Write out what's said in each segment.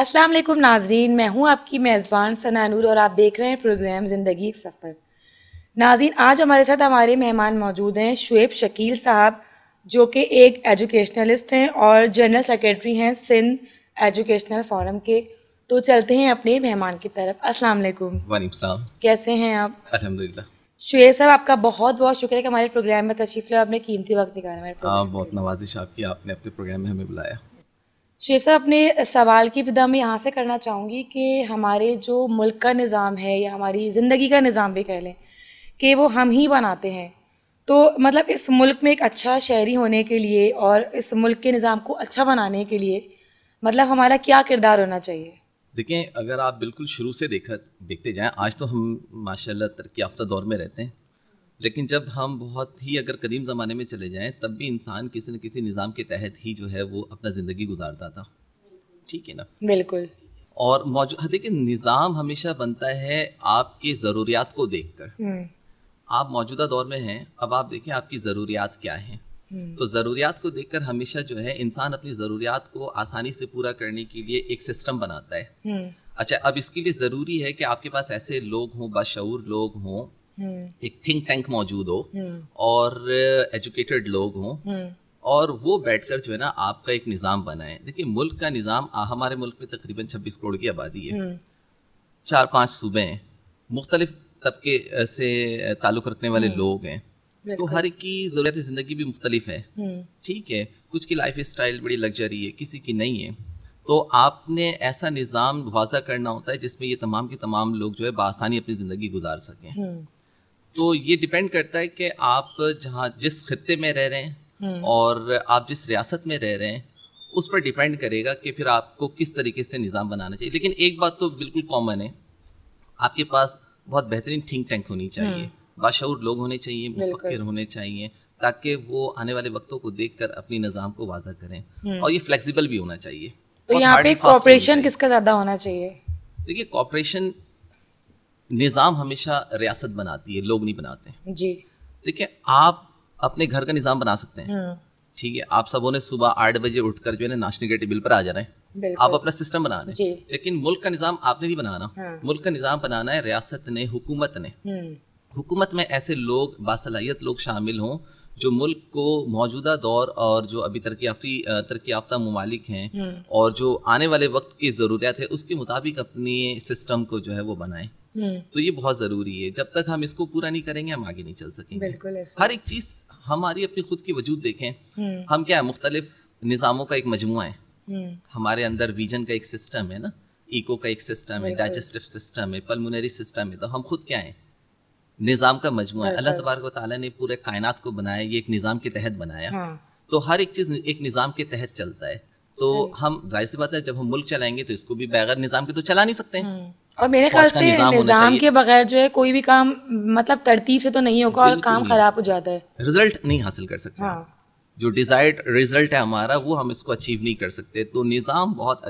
अस्सलाम वालेकुम नाजरीन मैं हूं आपकी मेज़बान सना नूर और आप देख रहे हैं प्रोग्राम ज़िंदगी एक सफ़र नाज़रीन आज हमारे साथ हमारे मेहमान मौजूद हैं शुएब शकील साहब जो कि एक एजुकेशनलिस्ट हैं और जनरल सेक्रेटरी हैं सिंध एजुकेशनल फोरम के तो चलते हैं अपने मेहमान की तरफ अस्सलाम वालेकुम वालेकुम कैसे हैं आप अल्हम्दुलिल्लाह शुएब साहब आपका बहुत बहुत शुक्रिया कि हमारे प्रोग्राम में तशरीफ लाया आपने कीमती वक्त निकाला हमारे हाँ, बहुत नवाजिश आपकी आपने अपने प्रोग्राम में हमें बुलाया शेख साहब अपने सवाल की विदा मैं यहाँ से करना चाहूँगी कि हमारे जो मुल्क का निज़ाम है या हमारी ज़िंदगी का निज़ाम भी कह लें कि वो हम ही बनाते हैं तो मतलब इस मुल्क में एक अच्छा शहरी होने के लिए और इस मुल्क के निज़ाम को अच्छा बनाने के लिए मतलब हमारा क्या किरदार होना चाहिए देखें अगर आप बिल्कुल शुरू से देखा देखते जाएं आज तो हम माशाल्लाह तरक्की याफ्ता दौर में रहते हैं लेकिन जब हम बहुत ही अगर कदीम ज़माने में चले जाएं तब भी इंसान किसी न किसी निज़ाम के तहत ही जो है वो अपना ज़िंदगी गुजारता था ठीक है ना बिल्कुल और मौजूद हाँ, देखिए निज़ाम हमेशा बनता है आपकी ज़रूरियात को देख कर हम्म। आप मौजूदा दौर में हैं अब आप देखें आपकी ज़रूरियात क्या हैं हम्म। तो ज़रूरियात को देखकर हमेशा जो है इंसान अपनी ज़रूरियात को आसानी से पूरा करने के लिए एक सिस्टम बनाता है हम्म। अच्छा अब इसके लिए ज़रूरी है कि आपके पास ऐसे लोग हों बाशूर लोग हों एक थिंक हम्म। टैंक मौजूद हो हम्म। और एजुकेटेड uh, लोग हों हम्म। और वो बैठकर जो है ना आपका एक निज़ाम बनाए देखिए मुल्क का निज़ाम हमारे मुल्क में तकरीबन 26 करोड़ की आबादी है चार पांच सूबे हैं मुख्तलिफ तबके uh, से uh, ताल्लुक़ रखने वाले लोग हैं तो हर एक की ज़रूरत ज़िंदगी भी मुख्तलिफ है ठीक है कुछ की लाइफ स्टाइल बड़ी लग्जरी है किसी की नहीं है तो आपने ऐसा निज़ाम वाजा करना होता है जिसमें ये तमाम के तमाम लोग जो है बासानी अपनी ज़िंदगी गुजार सकें तो ये डिपेंड करता है कि आप जहाँ जिस खत्ते में रह रहे हैं हम्म। और आप जिस रियासत में रह रहे हैं उस पर डिपेंड करेगा कि फिर आपको किस तरीके से निज़ाम बनाना चाहिए लेकिन एक बात तो बिल्कुल कॉमन है आपके पास बहुत बेहतरीन थिंक टैंक होनी चाहिए हम्म। बाशूर लोग होने चाहिए मुफक्र होने चाहिए ताकि वो आने वाले वक्तों को देख कर अपनी निज़ाम को वाजा करें हम्म। और ये फ्लेक्सिबल भी होना चाहिए तो यहाँ पे कॉपरेशन किसका ज़्यादा होना चाहिए देखिए कॉपरेशन निज़ाम हमेशा रियासत बनाती है लोग नहीं बनाते जी देखिए आप अपने घर का निज़ाम बना सकते हैं हाँ। ठीक है आप सबों ने सुबह आठ बजे उठकर जो है ना नाश्ते के टेबिल पर आ जाना है आप अपना सिस्टम बना रहे लेकिन मुल्क का निज़ाम आपने नहीं बनाना हाँ। मुल्क का निज़ाम बनाना है रियासत ने हुकूमत ने हम्म। हुकूमत में ऐसे लोग बासलाहियत लोग शामिल हों जो मुल्क को मौजूदा दौर और जो अभी तरक्याफ्ती तरक्याफ्ता याफ्ता ममालिक हैं हम्म। और जो आने वाले वक्त की जरूरत है उसके मुताबिक अपने सिस्टम को जो है वो बनाएं हम्म। तो ये बहुत जरूरी है जब तक हम इसको पूरा नहीं करेंगे हम आगे नहीं चल सकेंगे बिल्कुल हर एक चीज हमारी अपनी खुद की वजूद देखें हम्म। हम क्या है मुख्तलिफ निज़ामों का एक मजमु है हम्म। हमारे अंदर विजन का एक सिस्टम है ना इको का एक सिस्टम है डाइजेस्टिव सिस्टम है पलमोनरी सिस्टम है तो हम खुद क्या है निज़ाम का मजमु है अल्लाह तबारक ने पूरे कायनात को बनाया ये एक निज़ाम के तहत बनाया हाँ। तो हर एक चीज़ एक निज़ाम के तहत चलता है तो हम जाहिर सी बात है जब हम मुल्क चलाएंगे तो इसको भी बगैर निज़ाम के तो चला नहीं सकते हैं और मेरे ख्याल से निज़ाम के बगैर जो है कोई भी काम मतलब तरतीब से तो नहीं होगा और काम खराब हो जाता है रिजल्ट नहीं हासिल कर सकते हाँ। जो डिज़ायर्ड रिजल्ट है हमारा वो हम इसको अचीव नहीं कर सकते तो निज़ाम बहुत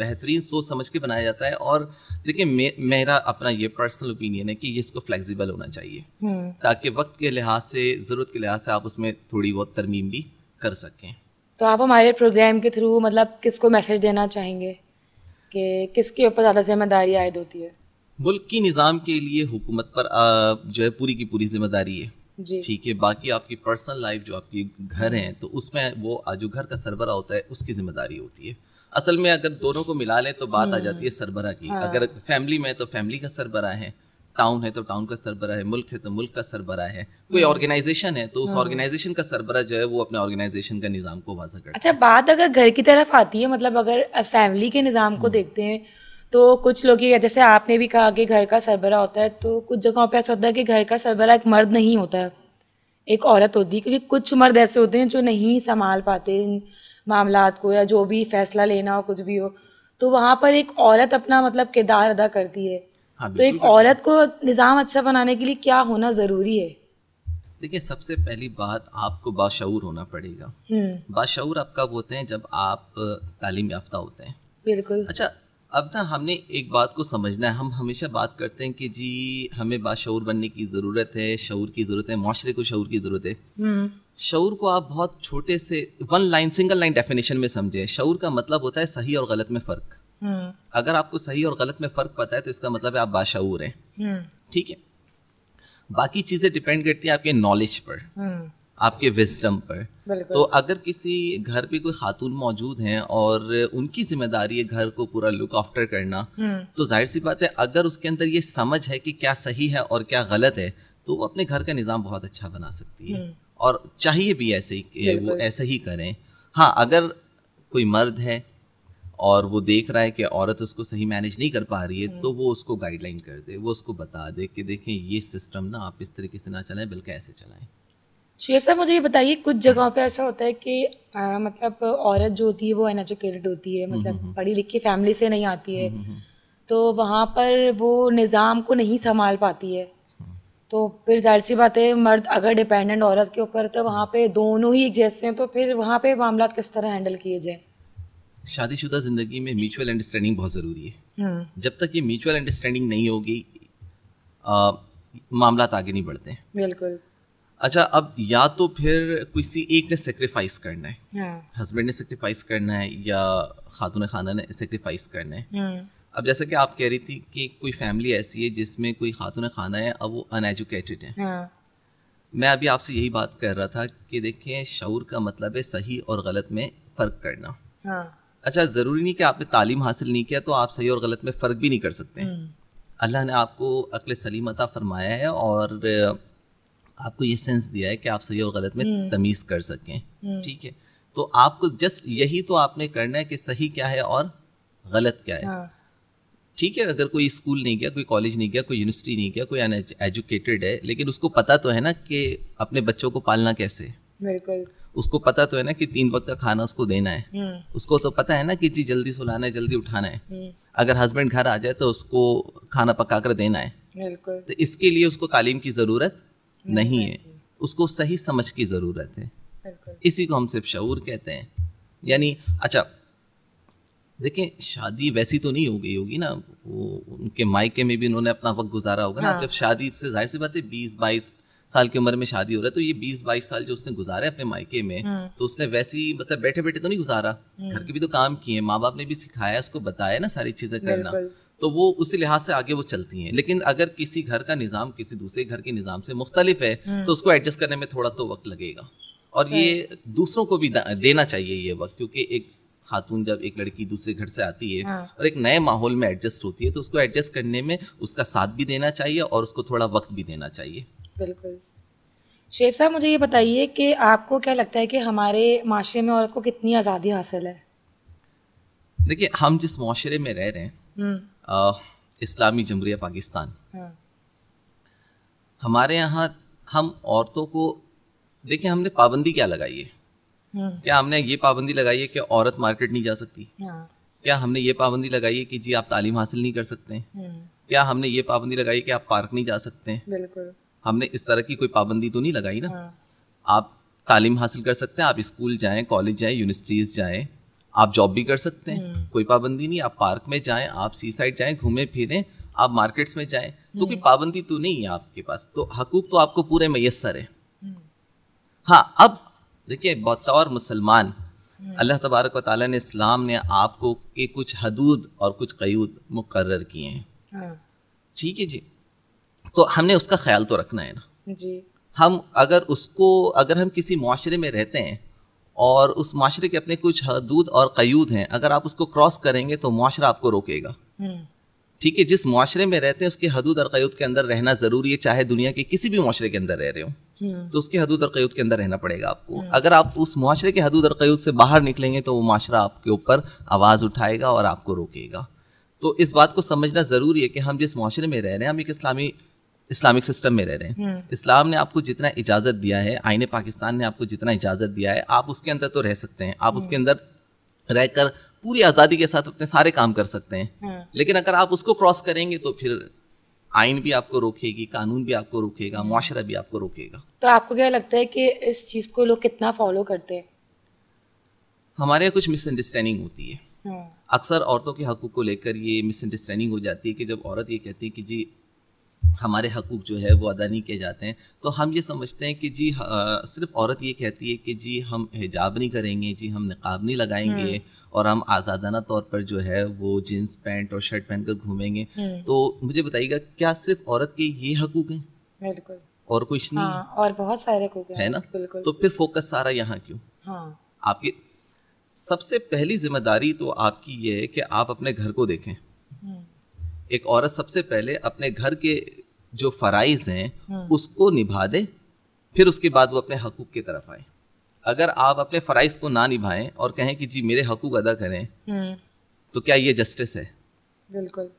बेहतरीन सोच समझ के बनाया जाता है और देखिए मे, मेरा अपना ये पर्सनल ओपिनियन है कि इसको फ्लेक्सिबल होना चाहिए हम्म। ताकि वक्त के लिहाज से ज़रूरत के लिहाज से आप उसमें थोड़ी बहुत तरमीम भी कर सकें तो आप हमारे प्रोग्राम के थ्रू मतलब किसको मैसेज देना चाहेंगे कि किसके ऊपर ज़्यादा जिम्मेदारी आयद होती है मुल्क की निज़ाम के लिए हुकूमत पर जो है पूरी की पूरी जिम्मेदारी है ठीक है बाकी आपकी पर्सनल लाइफ जो आपकी घर हैं तो उसमें वो जो घर का सरबरा होता है उसकी जिम्मेदारी होती है असल में अगर दोनों को मिला लें तो बात आ हम्म। जाती है सरबरा की हाँ। अगर फैमिली में तो फैमिली का सरबरा है टाउन है तो टाउन का सरबरा है मुल्क है तो मुल्क का सरबरा है कोई ऑर्गेनाइजेशन हम्म। है तो उस ऑर्गेनाइजेशन हाँ। का सरबरा जो है वो अपने ऑर्गेनाइजेशन का निज़ाम को वाजा करता अच्छा बात अगर घर की तरफ आती है मतलब अगर फैमिली के निज़ाम को हम्म। देखते हैं तो कुछ लोग ये जैसे आपने भी कहा कि घर का सरबरा होता है तो कुछ जगहों पर ऐसा होता है कि घर का सरबरा एक मर्द नहीं होता एक औरत होती है क्योंकि कुछ मर्द ऐसे होते हैं जो नहीं संभाल पाते इन मामला को या जो भी फैसला लेना हो कुछ भी हो तो वहाँ पर एक औरत अपना मतलब किरदार अदा करती है हाँ, तो एक औरत को निज़ाम अच्छा बनाने के लिए क्या होना ज़रूरी है देखिए सबसे पहली बात आपको बाशूर होना पड़ेगा हम्म। बाशूर आप कब होते हैं जब आप तालीम याफ्ता होते हैं बिल्कुल अच्छा अब ना हमने एक बात को समझना है हम हमेशा बात करते हैं कि जी हमें बाशूर बनने की ज़रूरत है शूर की ज़रूरत है माशरे को शूर की ज़रूरत है हम्म। शूर को आप बहुत छोटे से one line single line definition में समझे शूर का मतलब होता है सही और गलत में फ़र्क हम्म। अगर आपको सही और गलत में फर्क पता है तो इसका मतलब है आप बाशूर हैं हम्म। ठीक है बाकी चीजें डिपेंड करती है आपके नॉलेज पर हम्म। आपके विजडम पर तो अगर किसी घर पे कोई खातून मौजूद हैं और उनकी जिम्मेदारी है घर को पूरा लुक आफ्टर करना तो जाहिर सी बात है अगर उसके अंदर ये समझ है कि क्या सही है और क्या गलत है तो वो अपने घर का निज़ाम बहुत अच्छा बना सकती है और चाहिए भी ऐसे ही वो ऐसे ही करें हाँ अगर कोई मर्द है और वो देख रहा है कि औरत उसको सही मैनेज नहीं कर पा रही है हम्म। तो वो उसको गाइडलाइन कर दे वो उसको बता दे कि देखें ये सिस्टम ना आप इस तरीके से ना चलाएं बल्कि ऐसे चलाएं शेर साहब मुझे ये बताइए कुछ जगहों पे ऐसा होता है कि आ, मतलब औरत जो होती है वो अनएजुकेटेड होती है हम्म, मतलब हम्म, पढ़ी लिखी फैमिली से नहीं आती है तो वहाँ पर वो निज़ाम को नहीं संभाल पाती है तो फिर जाहिर सी बात है मर्द अगर डिपेंडेंट औरत के ऊपर तो वहाँ पे दोनों ही एक जैसे हैं तो फिर वहाँ पे मामला किस तरह हैंडल किए जाए शादीशुदा ज़िंदगी में म्यूचुअल अंडरस्टैंडिंग बहुत ज़रूरी है हम्म। जब तक ये म्यूचुअल अंडरस्टैंडिंग नहीं होगी मामला आगे नहीं बढ़ते बिल्कुल अच्छा अब या तो फिर किसी एक ने सेक्रीफाइस करना है हस्बैंड हाँ। ने सेक्रीफाइस करना है या खातून खाना ने सेक्रीफाइस करना है हम्म। अब जैसा कि आप कह रही थी कि कोई फैमिली ऐसी है जिसमें कोई खातून खाना है अब वो अनएजुकेटेड है हाँ। मैं अभी आपसे यही बात कर रहा था कि देखें शूर का मतलब है सही और गलत में फ़र्क करना हाँ। अच्छा ज़रूरी नहीं कि आपने तालीम हासिल नहीं किया तो आप सही और गलत में फ़र्क भी नहीं कर सकते हम्म। अल्लाह ने आपको अकल सलीम अता फरमाया है और आपको ये सेंस दिया है कि आप सही और गलत में हम्म। तमीज़ कर सकें हम्म। ठीक है तो आपको जस्ट यही तो आपने करना है कि सही क्या है और गलत क्या है हाँ। ठीक है अगर कोई स्कूल नहीं गया कोई कॉलेज नहीं गया कोई यूनिवर्सिटी नहीं गया कोई एजुकेटेड है लेकिन उसको पता तो है ना कि अपने बच्चों को पालना कैसे बिल्कुल उसको पता तो है ना कि तीन वक्त का खाना उसको देना है हम्म। उसको तो पता है ना कि जी जल्दी सुलाना है जल्दी उठाना है हम्म। अगर हस्बैंड घर आ जाए तो उसको खाना पका कर देना है तो इसके लिए उसको तालीम की ज़रूरत नहीं है उसको सही समझ की ज़रूरत है इसी को हम सिर्फ शूर कहते हैं यानी अच्छा देखें शादी वैसी तो नहीं हो गई होगी ना वो उनके मायके में भी उन्होंने अपना वक्त गुजारा होगा हाँ। ना जब शादी से जाहिर सी बात है बीस बाईस साल की उम्र में शादी हो रहा है तो ये बीस बाईस साल जो उसने गुजारे अपने मायके में हम्म। तो उसने वैसे ही मतलब बैठे बैठे तो नहीं गुजारा हम्म। घर के भी तो काम किए माँ बाप ने भी सिखाया उसको बताया ना सारी चीजें करना तो वो उसी लिहाज से आगे वो चलती हैं लेकिन अगर किसी घर का निज़ाम किसी दूसरे घर के निज़ाम से मुख्तलिफ है हम्म। तो उसको एडजस्ट करने में थोड़ा तो वक्त लगेगा और ये दूसरों को भी देना चाहिए ये वक्त क्योंकि एक खातून जब एक लड़की दूसरे घर से आती है हाँ। और एक नए माहौल में एडजस्ट होती है तो उसको एडजस्ट करने में उसका साथ भी देना चाहिए और उसको थोड़ा वक्त भी देना चाहिए बिल्कुल शेब साहब मुझे ये बताइए कि आपको क्या लगता है कि हमारे माशरे में औरत को कितनी आज़ादी हासिल है देखिए हम जिस माशरे में रह रहे हैं आ, हम्म। इस्लामी जमहूरिया पाकिस्तान हाँ। हमारे यहाँ हम औरतों को देखिए हमने पाबंदी क्या लगाई है हम्म। क्या हमने ये पाबंदी लगाई है कि औरत मार्केट नहीं जा सकती हाँ। क्या हमने ये पाबंदी लगाई है कि जी आप तालीम हासिल नहीं कर सकते हम्म। क्या हमने ये पाबंदी लगाई है कि आप पार्क नहीं जा सकते बिल्कुल हमने इस तरह की कोई पाबंदी तो नहीं लगाई ना हाँ। आप तालीम हासिल कर सकते हैं आप स्कूल जाएं कॉलेज जाएं यूनिवर्सिटीज़ जाएं आप जॉब भी कर सकते हैं हम्म। कोई पाबंदी नहीं आप पार्क में जाएं आप सी साइड जाएं घूमें फिरें आप मार्केट्स में जाएं तो कोई हम्म। पाबंदी तो नहीं है आपके पास तो हकूक तो आपको पूरे मैसर है हम्म। हाँ अब देखिए बतौर मुसलमान अल्लाह तबारक वाली ने इस्लाम ने आपको के कुछ हदूद और कुछ कयूद मुकर किए हैं हाँ। ठीक है जी तो हमने उसका ख्याल तो रखना है ना जी हम अगर उसको अगर हम किसी माशरे में रहते हैं और उस माशरे के अपने कुछ हदूद और कयूद हैं अगर आप उसको क्रॉस करेंगे तो माशरा आपको रोकेगा हम्म। ठीक है जिस माशरे में रहते हैं उसके हदूद और कयूद के अंदर रहना ज़रूरी है चाहे दुनिया के किसी भी माशरे के अंदर रह रहे हो हम्म। तो उसके हदूद और कयूद के अंदर रहना पड़ेगा आपको हम्म। अगर आप उस माशरे के हदूद और कयूद से बाहर निकलेंगे तो वो माशरा आपके ऊपर आवाज़ उठाएगा और आपको रोकेगा तो इस बात को समझना ज़रूरी है कि हम जिस माशरे में रह रहे हैं हम एक इस्लामी इस्लामिक सिस्टम में रह रहे हैं हम्म। इस्लाम ने आपको जितना इजाज़त दिया है आईने पाकिस्तान ने आपको जितना इजाज़त दिया है आप उसके अंदर तो रह सकते हैं आप उसके हम्म। अंदर रहकर पूरी आज़ादी के साथ अपने सारे काम कर सकते हैं हम्म। लेकिन अगर आप उसको क्रॉस करेंगे तो फिर आइन भी आपको रोकेगी कानून भी आपको रोकेगा मुआरा भी आपको रोकेगा तो आपको क्या लगता है कि इस चीज़ को लोग कितना फॉलो करते हैं हमारे यहाँ कुछ मिसअंडरस्टैंडिंग होती है अक्सर औरतों के हकूक़ को लेकर ये मिसअंडरस्टैंडिंग हो जाती है कि जब औरत ये कहती है कि जी हमारे हकूक़ जो है वो अदा नहीं किए जाते हैं तो हम ये समझते हैं कि जी आ, सिर्फ औरत ये कहती है कि जी हम हिजाब नहीं करेंगे जी हम नकाब नहीं लगाएंगे हम्म। और हम आज़ादाना तौर पर जो है वो जीन्स पैंट और शर्ट पहनकर घूमेंगे हम्म। तो मुझे बताइएगा क्या सिर्फ औरत के ये हकूक़ हैं बिल्कुल और कुछ नहीं हाँ, और बहुत सारे हकूक़ है ना बिल्कुल तो फिर फोकस सारा यहाँ क्यों हाँ आपकी सबसे पहली जिम्मेदारी तो आपकी ये है कि आप अपने घर को देखें एक औरत सबसे पहले अपने घर के जो फ़राइज़ हैं हम्म। उसको निभा दे फिर उसके बाद वो अपने हकूक़ की तरफ आए अगर आप अपने फ़राइज़ को ना निभाएं और कहें कि जी मेरे हकूक़ अदा करें हम्म। तो क्या ये जस्टिस है बिल्कुल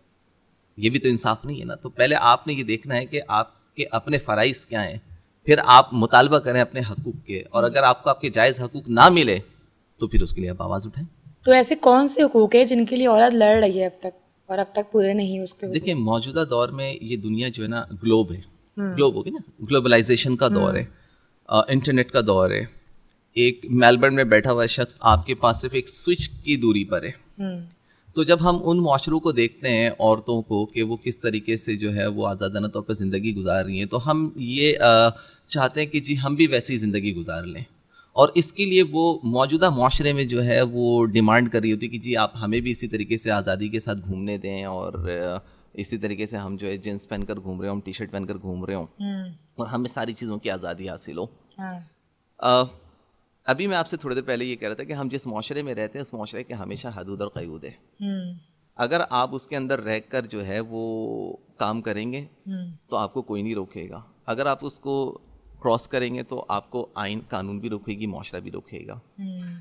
ये भी तो इंसाफ नहीं है ना तो पहले आपने ये देखना है कि आपके अपने फ़राइज़ क्या हैं फिर आप मुतालबा करें अपने हकूक़ के और अगर आपको आपके जायज़ हकूक़ ना मिले तो फिर उसके लिए आप आवाज़ उठाएं तो ऐसे कौन से हकूक़ है जिनके लिए औरत लड़ रही है अब तक और अब तक पूरे नहीं उसके देखिए मौजूदा दौर में ये दुनिया जो है ना ग्लोब है ग्लोब हम्म। होगी ना ग्लोबलाइजेशन का दौर है इंटरनेट हम्म। का दौर है एक मेलबर्न में बैठा हुआ शख्स आपके पास सिर्फ एक स्विच की दूरी पर है हम्म। तो जब हम उन माशरों को देखते हैं औरतों को कि वो किस तरीके से जो है वो आज़ादाना तौर पर ज़िंदगी गुजार रही हैं तो हम ये चाहते हैं कि जी हम भी वैसी ज़िंदगी गुजार लें और इसके लिए वो मौजूदा माशरे में जो है वो डिमांड कर रही होती कि जी आप हमें भी इसी तरीके से आज़ादी के साथ घूमने दें और इसी तरीके से हम जो है जींस पहनकर घूम रहे हो हम टी शर्ट पहनकर घूम रहे हो हम्म। और हमें सारी चीज़ों की आज़ादी हासिल हो हाँ। अभी मैं आपसे थोड़ी देर पहले ये कह रहा था कि हम जिस माशरे में रहते हैं उस माशरे के हमेशा हदूद और कयूद है हम्म। अगर आप उसके अंदर रह कर जो है वो काम करेंगे हम्म। तो आपको कोई नहीं रोकेगा अगर आप उसको क्रॉस करेंगे तो आपको आइन कानून भी रोकेगी मुआरा भी रोकेगा हम्म।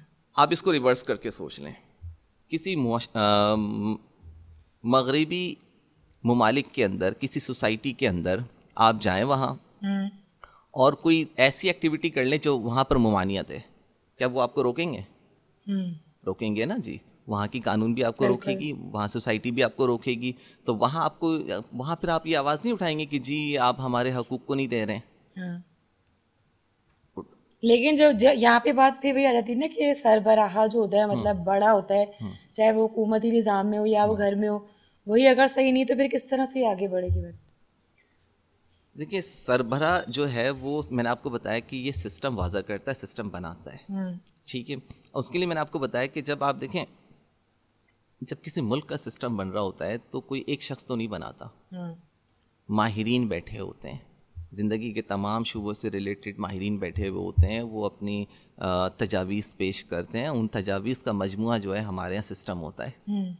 आप इसको रिवर्स करके सोच लें किसी मगरबी ममालिक के अंदर किसी सोसाइटी के अंदर आप जाएं वहाँ हम्म। और कोई ऐसी एक्टिविटी कर लें जो वहाँ पर ममानियत है क्या वो आपको रोकेंगे हम्म। रोकेंगे ना जी वहाँ की कानून भी आपको रोकेगी वहाँ सोसाइटी भी आपको रोकेगी तो वहाँ आपको वहाँ फिर आप ये आवाज़ नहीं उठाएंगे कि जी आप हमारे हकूक़ को नहीं दे रहे हैं हाँ। लेकिन जो, यहाँ पे बात फिर वही आ जाती है ना कि सरबराहा जो होता है मतलब हम्म। बड़ा होता है हम्म। चाहे वो हुकूमती निज़ाम में हो या वो हम्म। घर में हो वही अगर सही नहीं तो फिर किस तरह से आगे बढ़ेगी बात देखिए सरबरा जो है वो मैंने आपको बताया कि ये सिस्टम वाजा करता है सिस्टम बनाता है ठीक है उसके लिए मैंने आपको बताया कि जब आप देखें जब किसी मुल्क का सिस्टम बन रहा होता है तो कोई एक शख्स तो नहीं बनाता माहरीन बैठे होते हैं ज़िंदगी के तमाम शुबों से रिलेटेड माहरीन बैठे हुए होते हैं वो अपनी तजावीज़ पेश करते हैं उन तजावीज़ का मजमू जो है हमारे यहाँ सिस्टम होता है हम्म।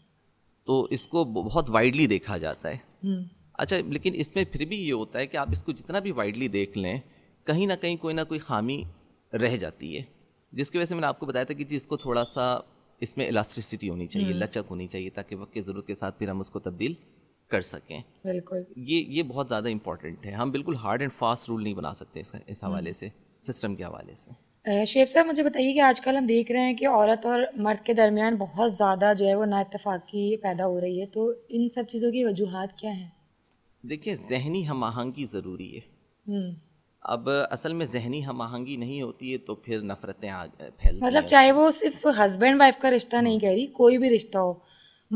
तो इसको बहुत वाइडली देखा जाता है हम्म। अच्छा लेकिन इसमें फिर भी ये होता है कि आप इसको जितना भी वाइडली देख लें कहीं ना कहीं कोई ना कोई खामी रह जाती है जिसकी वजह से मैंने आपको बताया था कि जी इसको थोड़ा सा इसमें इलास्ट्रिसिटी होनी चाहिए हम्म। लचक होनी चाहिए ताकि वक्त की ज़रूरत के साथ फिर हम उसको तब्दील कर सकें बिल्कुल ये ये बहुत ज़्यादा इंपॉर्टेंट है हम बिल्कुल हार्ड एंड फास्ट रूल नहीं बना सकते इस, हम्म। हवाले से सिस्टम के हवाले से शेफ साहब मुझे बताइए कि आजकल हम देख रहे हैं कि औरत और मर्द के दरमियान बहुत ज़्यादा जो है वो नाइतफाक़ी पैदा हो रही है तो इन सब चीज़ों की वजूहत क्या हैं देखिए जहनी हम आहंगी ज़रूरी है हम्म। अब असल में जहनी हम आहंगी नहीं होती है तो फिर नफरतें फैलती मतलब चाहे वो सिर्फ हस्बैंड वाइफ का रिश्ता नहीं हम्म। कह रही कोई भी रिश्ता हो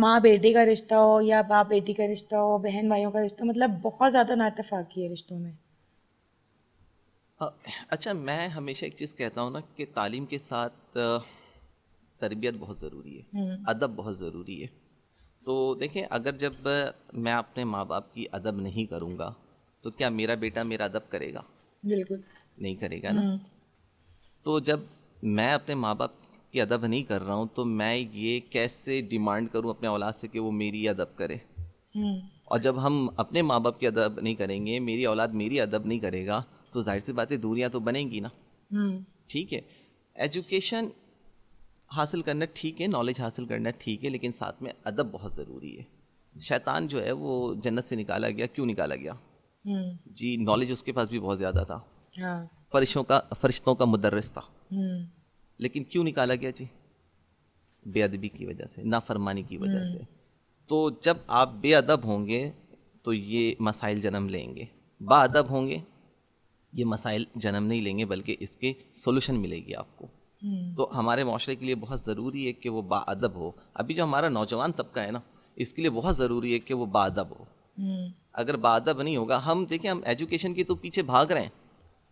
माँ बेटे का रिश्ता हो या बाप बेटी का रिश्ता हो बहन भाइयों का रिश्ता मतलब बहुत ज़्यादा नातफाकी है रिश्तों में अच्छा मैं हमेशा एक चीज़ कहता हूँ ना कि तालीम के साथ तरबियत बहुत ज़रूरी है हम्म। अदब बहुत ज़रूरी है तो देखें अगर जब मैं अपने माँ बाप की अदब नहीं करूँगा तो क्या मेरा बेटा मेरा अदब करेगा बिल्कुल नहीं करेगा ना हम्म। तो जब मैं अपने माँ बाप की अदब नहीं कर रहा हूँ तो मैं ये कैसे डिमांड करूँ अपने औलाद से कि वो मेरी अदब करे हम्म। और जब हम अपने माँ बाप की अदब नहीं करेंगे मेरी औलाद मेरी अदब नहीं करेगा तो जाहिर सी बातें दूरियाँ तो बनेंगी ना हम्म। ठीक है एजुकेशन हासिल करना ठीक है नॉलेज हासिल करना ठीक है लेकिन साथ में अदब बहुत ज़रूरी है शैतान जो है वो जन्नत से निकाला गया क्यों निकाला गया हम्म। जी नॉलेज उसके पास भी बहुत ज़्यादा था हाँ। फरिश्तों का फरिश्तों का मुदरस था लेकिन क्यों निकाला गया जी बेअदबी की वजह से नाफरमानी की वजह हम्म। से तो जब आप बेअदब होंगे तो ये मसाइल जन्म लेंगे बादब होंगे ये मसाइल जन्म नहीं लेंगे बल्कि इसके सोल्यूशन मिलेगी आपको हम्म। तो हमारे माशरे के लिए बहुत ज़रूरी है कि वो बादब हो अभी जो हमारा नौजवान तबका है ना इसके लिए बहुत ज़रूरी है कि वो बादब हो हम्म। अगर बादब नहीं होगा हम देखें हम एजुकेशन के तो पीछे भाग रहे हैं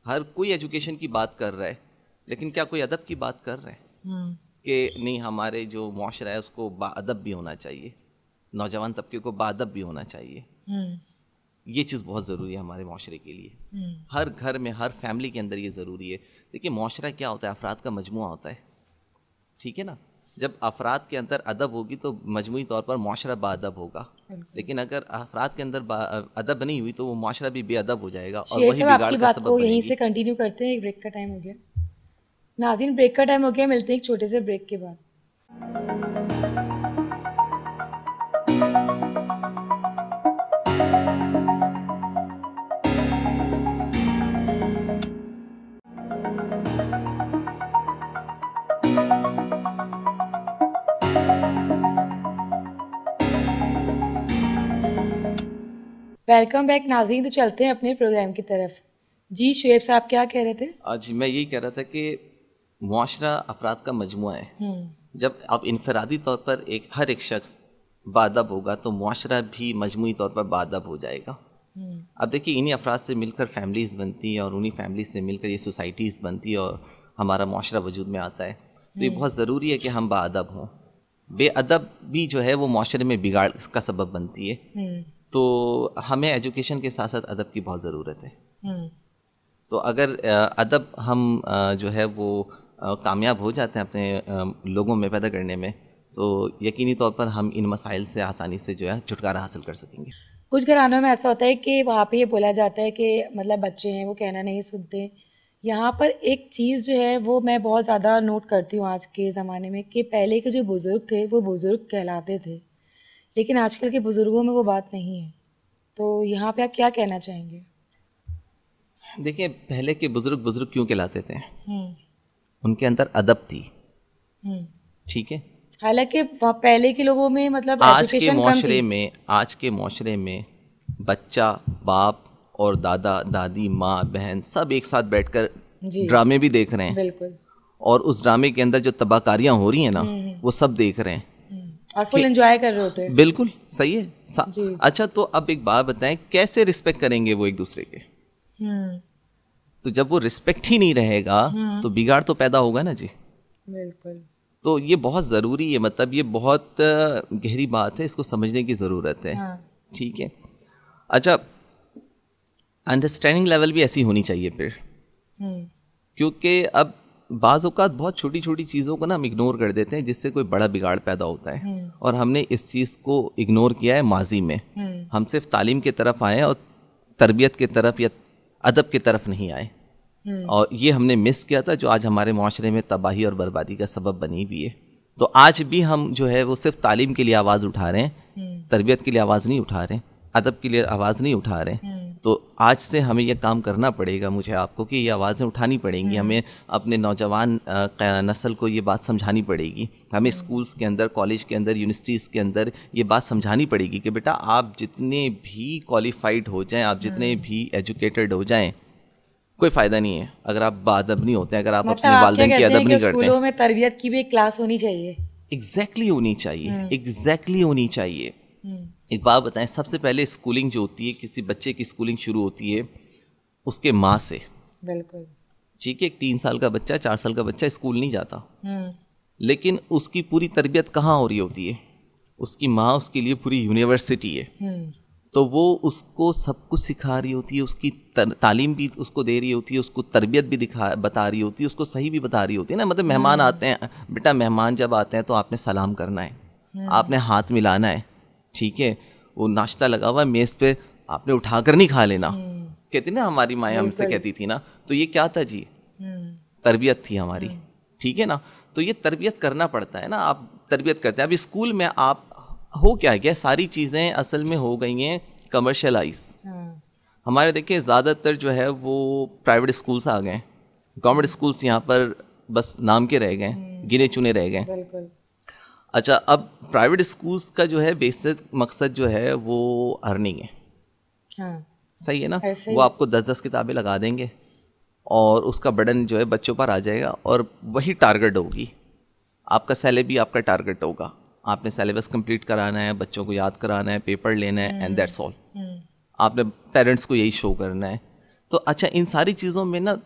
हर कोई एजुकेशन की बात कर रहा है लेकिन क्या कोई अदब की बात कर रहे हैं हम्म। कि नहीं हमारे जो माशरा है उसको बादब भी होना चाहिए नौजवान तबके को बादब भी होना चाहिए हम्म। ये चीज़ बहुत ज़रूरी है हमारे माशरे के लिए हम्म। हर घर में हर फैमिली के अंदर ये ज़रूरी है देखिए माशरा क्या होता है अफराद का मजमु होता है ठीक है ना जब अफराद के अंदर अदब होगी तो मजमू तौर पर माशरा बादब होगा लेकिन अगर अफराद के अंदर अदब नहीं हुई तो वो माशरा भी बेअदब हो जाएगा और वही बिगाड़ का सबब यहीं से कंटिन्यू करते हैं एक ब्रेक का टाइम हो गया नाजीन ब्रेक का टाइम हो गया मिलते हैं एक छोटे से ब्रेक के बाद वेलकम बैक नाजीन तो चलते हैं अपने प्रोग्राम की तरफ जी शुएब साहब क्या कह रहे थे जी मैं यही कह रहा था कि मुआरा अफराद का मजमु है हम्म। जब आप इनफरादी तौर पर एक हर एक शख्स बादब होगा तो मुआरा भी मजमू तौर पर बादब हो जाएगा हम्म। अब देखिए इन्हीं अफराद से मिलकर फैमिलीज़ बनती हैं और उन्हीं फैमिली से मिलकर ये सोसाइटीज़ बनती और हमारा माशरा वजूद में आता है तो ये हम्म। बहुत ज़रूरी है कि हम बादब हों बेअदब भी जो है वो माशरे में बिगाड़ का सबब बनती है तो हमें एजुकेशन के साथ साथ अदब की बहुत ज़रूरत है तो अगर अदब हम जो है वो कामयाब हो जाते हैं अपने लोगों में पैदा करने में तो यकीनी तौर पर हम इन मसाइल से आसानी से जो है छुटकारा हासिल कर सकेंगे कुछ घरानों में ऐसा होता है कि वहाँ पे ये बोला जाता है कि मतलब बच्चे हैं वो कहना नहीं सुनते यहाँ पर एक चीज़ जो है वो मैं बहुत ज़्यादा नोट करती हूँ आज के ज़माने में कि पहले के जो बुज़ुर्ग थे वो बुज़ुर्ग कहलाते थे लेकिन आजकल के बुज़ुर्गों में वो बात नहीं है तो यहाँ पे आप क्या कहना चाहेंगे देखिए पहले के बुज़ुर्ग बुज़ुर्ग क्यों कहलाते थे हम्म। उनके अंदर अदब थी हम्म। ठीक है हालांकि पहले के लोगों में मतलब आज के माशरे में आज के माशरे में बच्चा बाप और दादा दादी माँ बहन सब एक साथ बैठकर ड्रामे भी देख रहे हैं बिल्कुल और उस ड्रामे के अंदर जो तबाहकारियाँ हो रही हैं ना हम्म, हम्म। वो सब देख रहे हैं और फुल एंजॉय कर रहे होते हैं बिल्कुल सही है अच्छा तो अब एक बात बताएं कैसे रिस्पेक्ट करेंगे वो एक दूसरे के तो जब वो रिस्पेक्ट ही नहीं रहेगा हाँ। तो बिगाड़ तो पैदा होगा ना जी बिल्कुल तो ये बहुत ज़रूरी है मतलब ये बहुत गहरी बात है इसको समझने की ज़रूरत है हाँ। ठीक है अच्छा अंडरस्टैंडिंग लेवल भी ऐसी होनी चाहिए फिर हम्म। क्योंकि अब बाज़ात बहुत छोटी छोटी चीज़ों को ना हम इग्नोर कर देते हैं जिससे कोई बड़ा बिगाड़ पैदा होता है हम्म। और हमने इस चीज़ को इग्नोर किया है माजी में हम्म। हम सिर्फ तालीम की तरफ आए और तरबियत की तरफ या अदब की तरफ नहीं आए हम्म। और ये हमने मिस किया था जो आज हमारे माशरे में तबाही और बर्बादी का सबब बनी हुई है तो आज भी हम जो है वो सिर्फ तालीम के लिए आवाज़ उठा रहे हैं हम्म। तरबियत के लिए आवाज़ नहीं उठा रहे अदब के लिए आवाज़ नहीं उठा रहे हम्म। तो आज से हमें यह काम करना पड़ेगा मुझे आपको कि ये आवाज़ें उठानी पड़ेंगी हम्म। हमें अपने नौजवान नस्ल को ये बात समझानी पड़ेगी हमें हम्म। स्कूल्स के अंदर कॉलेज के अंदर यूनिवर्सिटीज़ के अंदर ये बात समझानी पड़ेगी कि बेटा आप जितने भी क्वालिफाइड हो जाएं आप जितने हम्म। भी एजुकेटेड हो जाएं कोई फायदा नहीं है अगर आप बादब नहीं होते हैं अगर आप मतलब अपने वालदे की अदब नहीं करते स्कूलों में तरबियत की भी एक क्लास होनी चाहिए एग्जैक्टली exactly होनी चाहिए एग्जैक्टली exactly होनी चाहिए एक बात बताएं सबसे पहले स्कूलिंग जो होती है किसी बच्चे की स्कूलिंग शुरू होती है उसके माँ से बिल्कुल ठीक है एक तीन साल का बच्चा चार साल का बच्चा स्कूल नहीं जाता हम्म। लेकिन उसकी पूरी तरबियत कहाँ हो रही होती है उसकी माँ उसके लिए पूरी यूनिवर्सिटी है हम्म। तो वो उसको सब कुछ सिखा रही होती है उसकी तालीम भी उसको दे रही होती है उसको तरबियत भी दिखा बता रही होती है उसको सही भी बता रही होती है ना मतलब मेहमान हम्म। आते हैं बेटा मेहमान जब आते हैं तो आपने सलाम करना है आपने हाथ मिलाना है ठीक है वो नाश्ता लगा हुआ मेज़ पे आपने उठा कर नहीं खा लेना हम्म। कहती ना हमारी माया हमसे कहती थी ना तो ये क्या था जी हम्म। तरबियत थी हमारी हम्म। ठीक है ना तो ये तरबियत करना पड़ता है ना आप तरबियत करते हैं अब स्कूल में आप हो क्या गया सारी चीज़ें असल में हो गई हैं कमर्शलाइज हाँ। हमारे देखिए ज़्यादातर जो है वो प्राइवेट स्कूल्स आ गए गवर्नमेंट स्कूल्स यहाँ पर बस नाम के रह गए गिने चुने रह गए अच्छा अब प्राइवेट स्कूल्स का जो है बेसिक मकसद जो है वो अर्निंग है हाँ, सही है ना वो आपको दस दस किताबें लगा देंगे और उसका बर्डन जो है बच्चों पर आ जाएगा और वही टारगेट होगी आपका सेलेबी आपका टारगेट होगा आपने सेलेबस कंप्लीट कराना है बच्चों को याद कराना है पेपर लेना है एंड दैट्स ऑल आपने पेरेंट्स को यही शो करना है तो अच्छा इन सारी चीज़ों में ना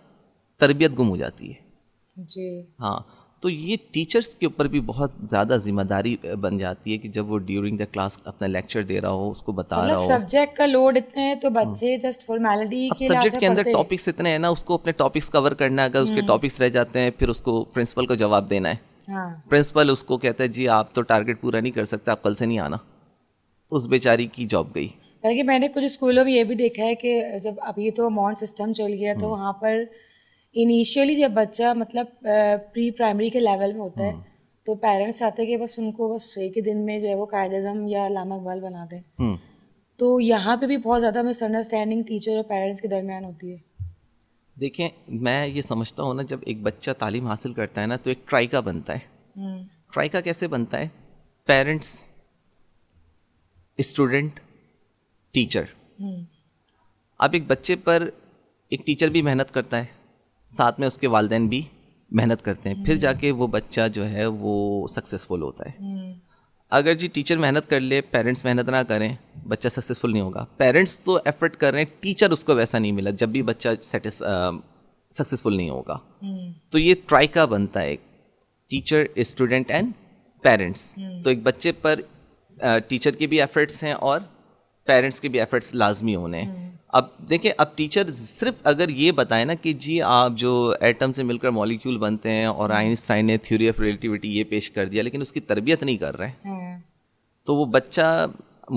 तरबियत गुम हो जाती है जी हाँ तो ये टीचर्स के ऊपर भी बहुत ज़्यादा जिम्मेदारी बन जाती है कि जब वो ड्यूरिंग द क्लास अपना लेक्चर दे रहा हो उसको बता मतलब रहा हो सब्जेक्ट का लोड इतने हैं तो हम्म। बच्चे जस्ट फॉर्मेलिटी के सब्जेक्ट के अंदर टॉपिक्स इतने हैं ना उसको अपने टॉपिक्स कवर करना है अगर उसके टॉपिक्स हम्म। रह जाते हैं फिर उसको प्रिंसिपल को जवाब देना है हाँ। प्रिंसिपल उसको कहता है जी आप तो टारगेट पूरा नहीं कर सकते आप कल से नहीं आना उस बेचारी की जॉब गई बल्कि मैंने कुछ स्कूलों में ये भी देखा है कि जब अभी तो अमाउंट सिस्टम चल गया तो हम्म। वहाँ पर इनिशियली जब बच्चा मतलब प्री प्राइमरी के लेवल में होता है हाँ। तो पेरेंट्स चाहते हैं कि बस उनको बस एक ही दिन में जो है वो कायद अजम या लाम अकबाल बना दें हम्म। तो यहाँ पे भी बहुत ज़्यादा मिसअंडरस्टैंडिंग टीचर और पेरेंट्स के दरमियान होती है देखें मैं ये समझता हूँ ना जब एक बच्चा तालीम हासिल करता है ना तो एक ट्राइका बनता है हम्म। ट्राइका कैसे बनता है पेरेंट्स स्टूडेंट टीचर अब एक बच्चे पर एक टीचर भी मेहनत करता है साथ में उसके वालदेन भी मेहनत करते हैं फिर हम्म। जाके वो बच्चा जो है वो सक्सेसफुल होता है हम्म। अगर जी टीचर मेहनत कर ले पेरेंट्स मेहनत ना करें बच्चा सक्सेसफुल नहीं होगा पेरेंट्स तो एफर्ट कर रहे हैं टीचर उसको वैसा नहीं मिला जब भी बच्चा सक्सेसफुल नहीं होगा हम्म। तो ये ट्राई का बनता है टीचर स्टूडेंट एंड पेरेंट्स तो एक बच्चे पर टीचर के भी एफर्ट्स हैं और पेरेंट्स के भी एफर्ट्स लाजमी होने हैं अब देखें अब टीचर सिर्फ अगर ये बताए ना कि जी आप जो एटम से मिलकर मॉलिक्यूल बनते हैं और आइंस्टाइन हम्म। ने थ्योरी ऑफ रिलेटिविटी ये पेश कर दिया लेकिन उसकी तरबियत नहीं कर रहे हैं हम्म। तो वो बच्चा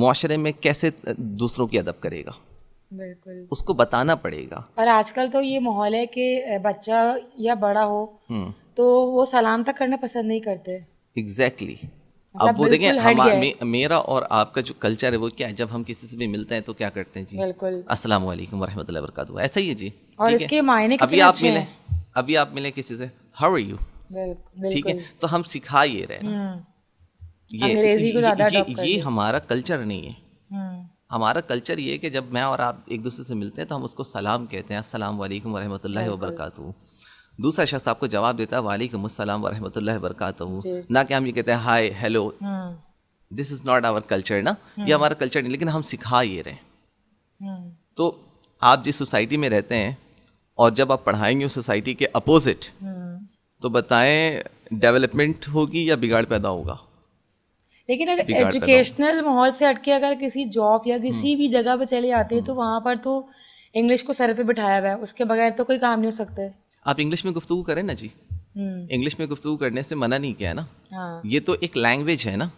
माशरे में कैसे दूसरों की अदब करेगा बिल्कुल उसको बताना पड़ेगा और आजकल तो ये माहौल है कि बच्चा या बड़ा हो हम्म। तो वो सलाम तक करना पसंद नहीं करते एग्जैक्टली exactly. अब वो देखें मेरा और आपका जो कल्चर है वो क्या है जब हम किसी से भी मिलते हैं तो क्या करते हैं जी बिल्कुल अस्सलाम वालेकुम वरहमतुल्लाहि ऐसा ही है जी और इसके मायने अभी आप मिले अभी आप मिले किसी से हाउ आर यू ठीक है तो हम सिखा ये रहे हम्म। ये ये, हमारा कल्चर नहीं है हम्म। हमारा कल्चर ये है कि जब मैं और आप एक दूसरे से मिलते हैं तो हम उसको सलाम कहते हैं असलम वरहमल वर्क दूसरा शख्स आपको जवाब देता है वालेकुम असलम वरहमतुल्लाह वरकत ना कि हम ये कहते हैं hi hello this is not our culture ना हम्म। ये हमारा कल्चर नहीं लेकिन हम सिखा ये रहे हम्म। तो आप जिस सोसाइटी में रहते हैं और जब आप पढ़ाएंगे उस सोसाइटी के अपोजिट हम्म। तो बताएं डेवलपमेंट होगी या बिगाड़ पैदा होगा लेकिन अगर एजुकेशनल माहौल से हटके अगर किसी जॉब या किसी भी जगह पर चले जाते हैं तो वहाँ पर तो इंग्लिश को सर पे बिठाया हुआ है उसके बगैर तो कोई काम नहीं हो सकता है आप इंग्लिश में गुफ्तु करें ना जी इंग्लिश हम्म। में गुफ्तु करने से मना नहीं किया ना हाँ। ये तो एक लैंग्वेज है ना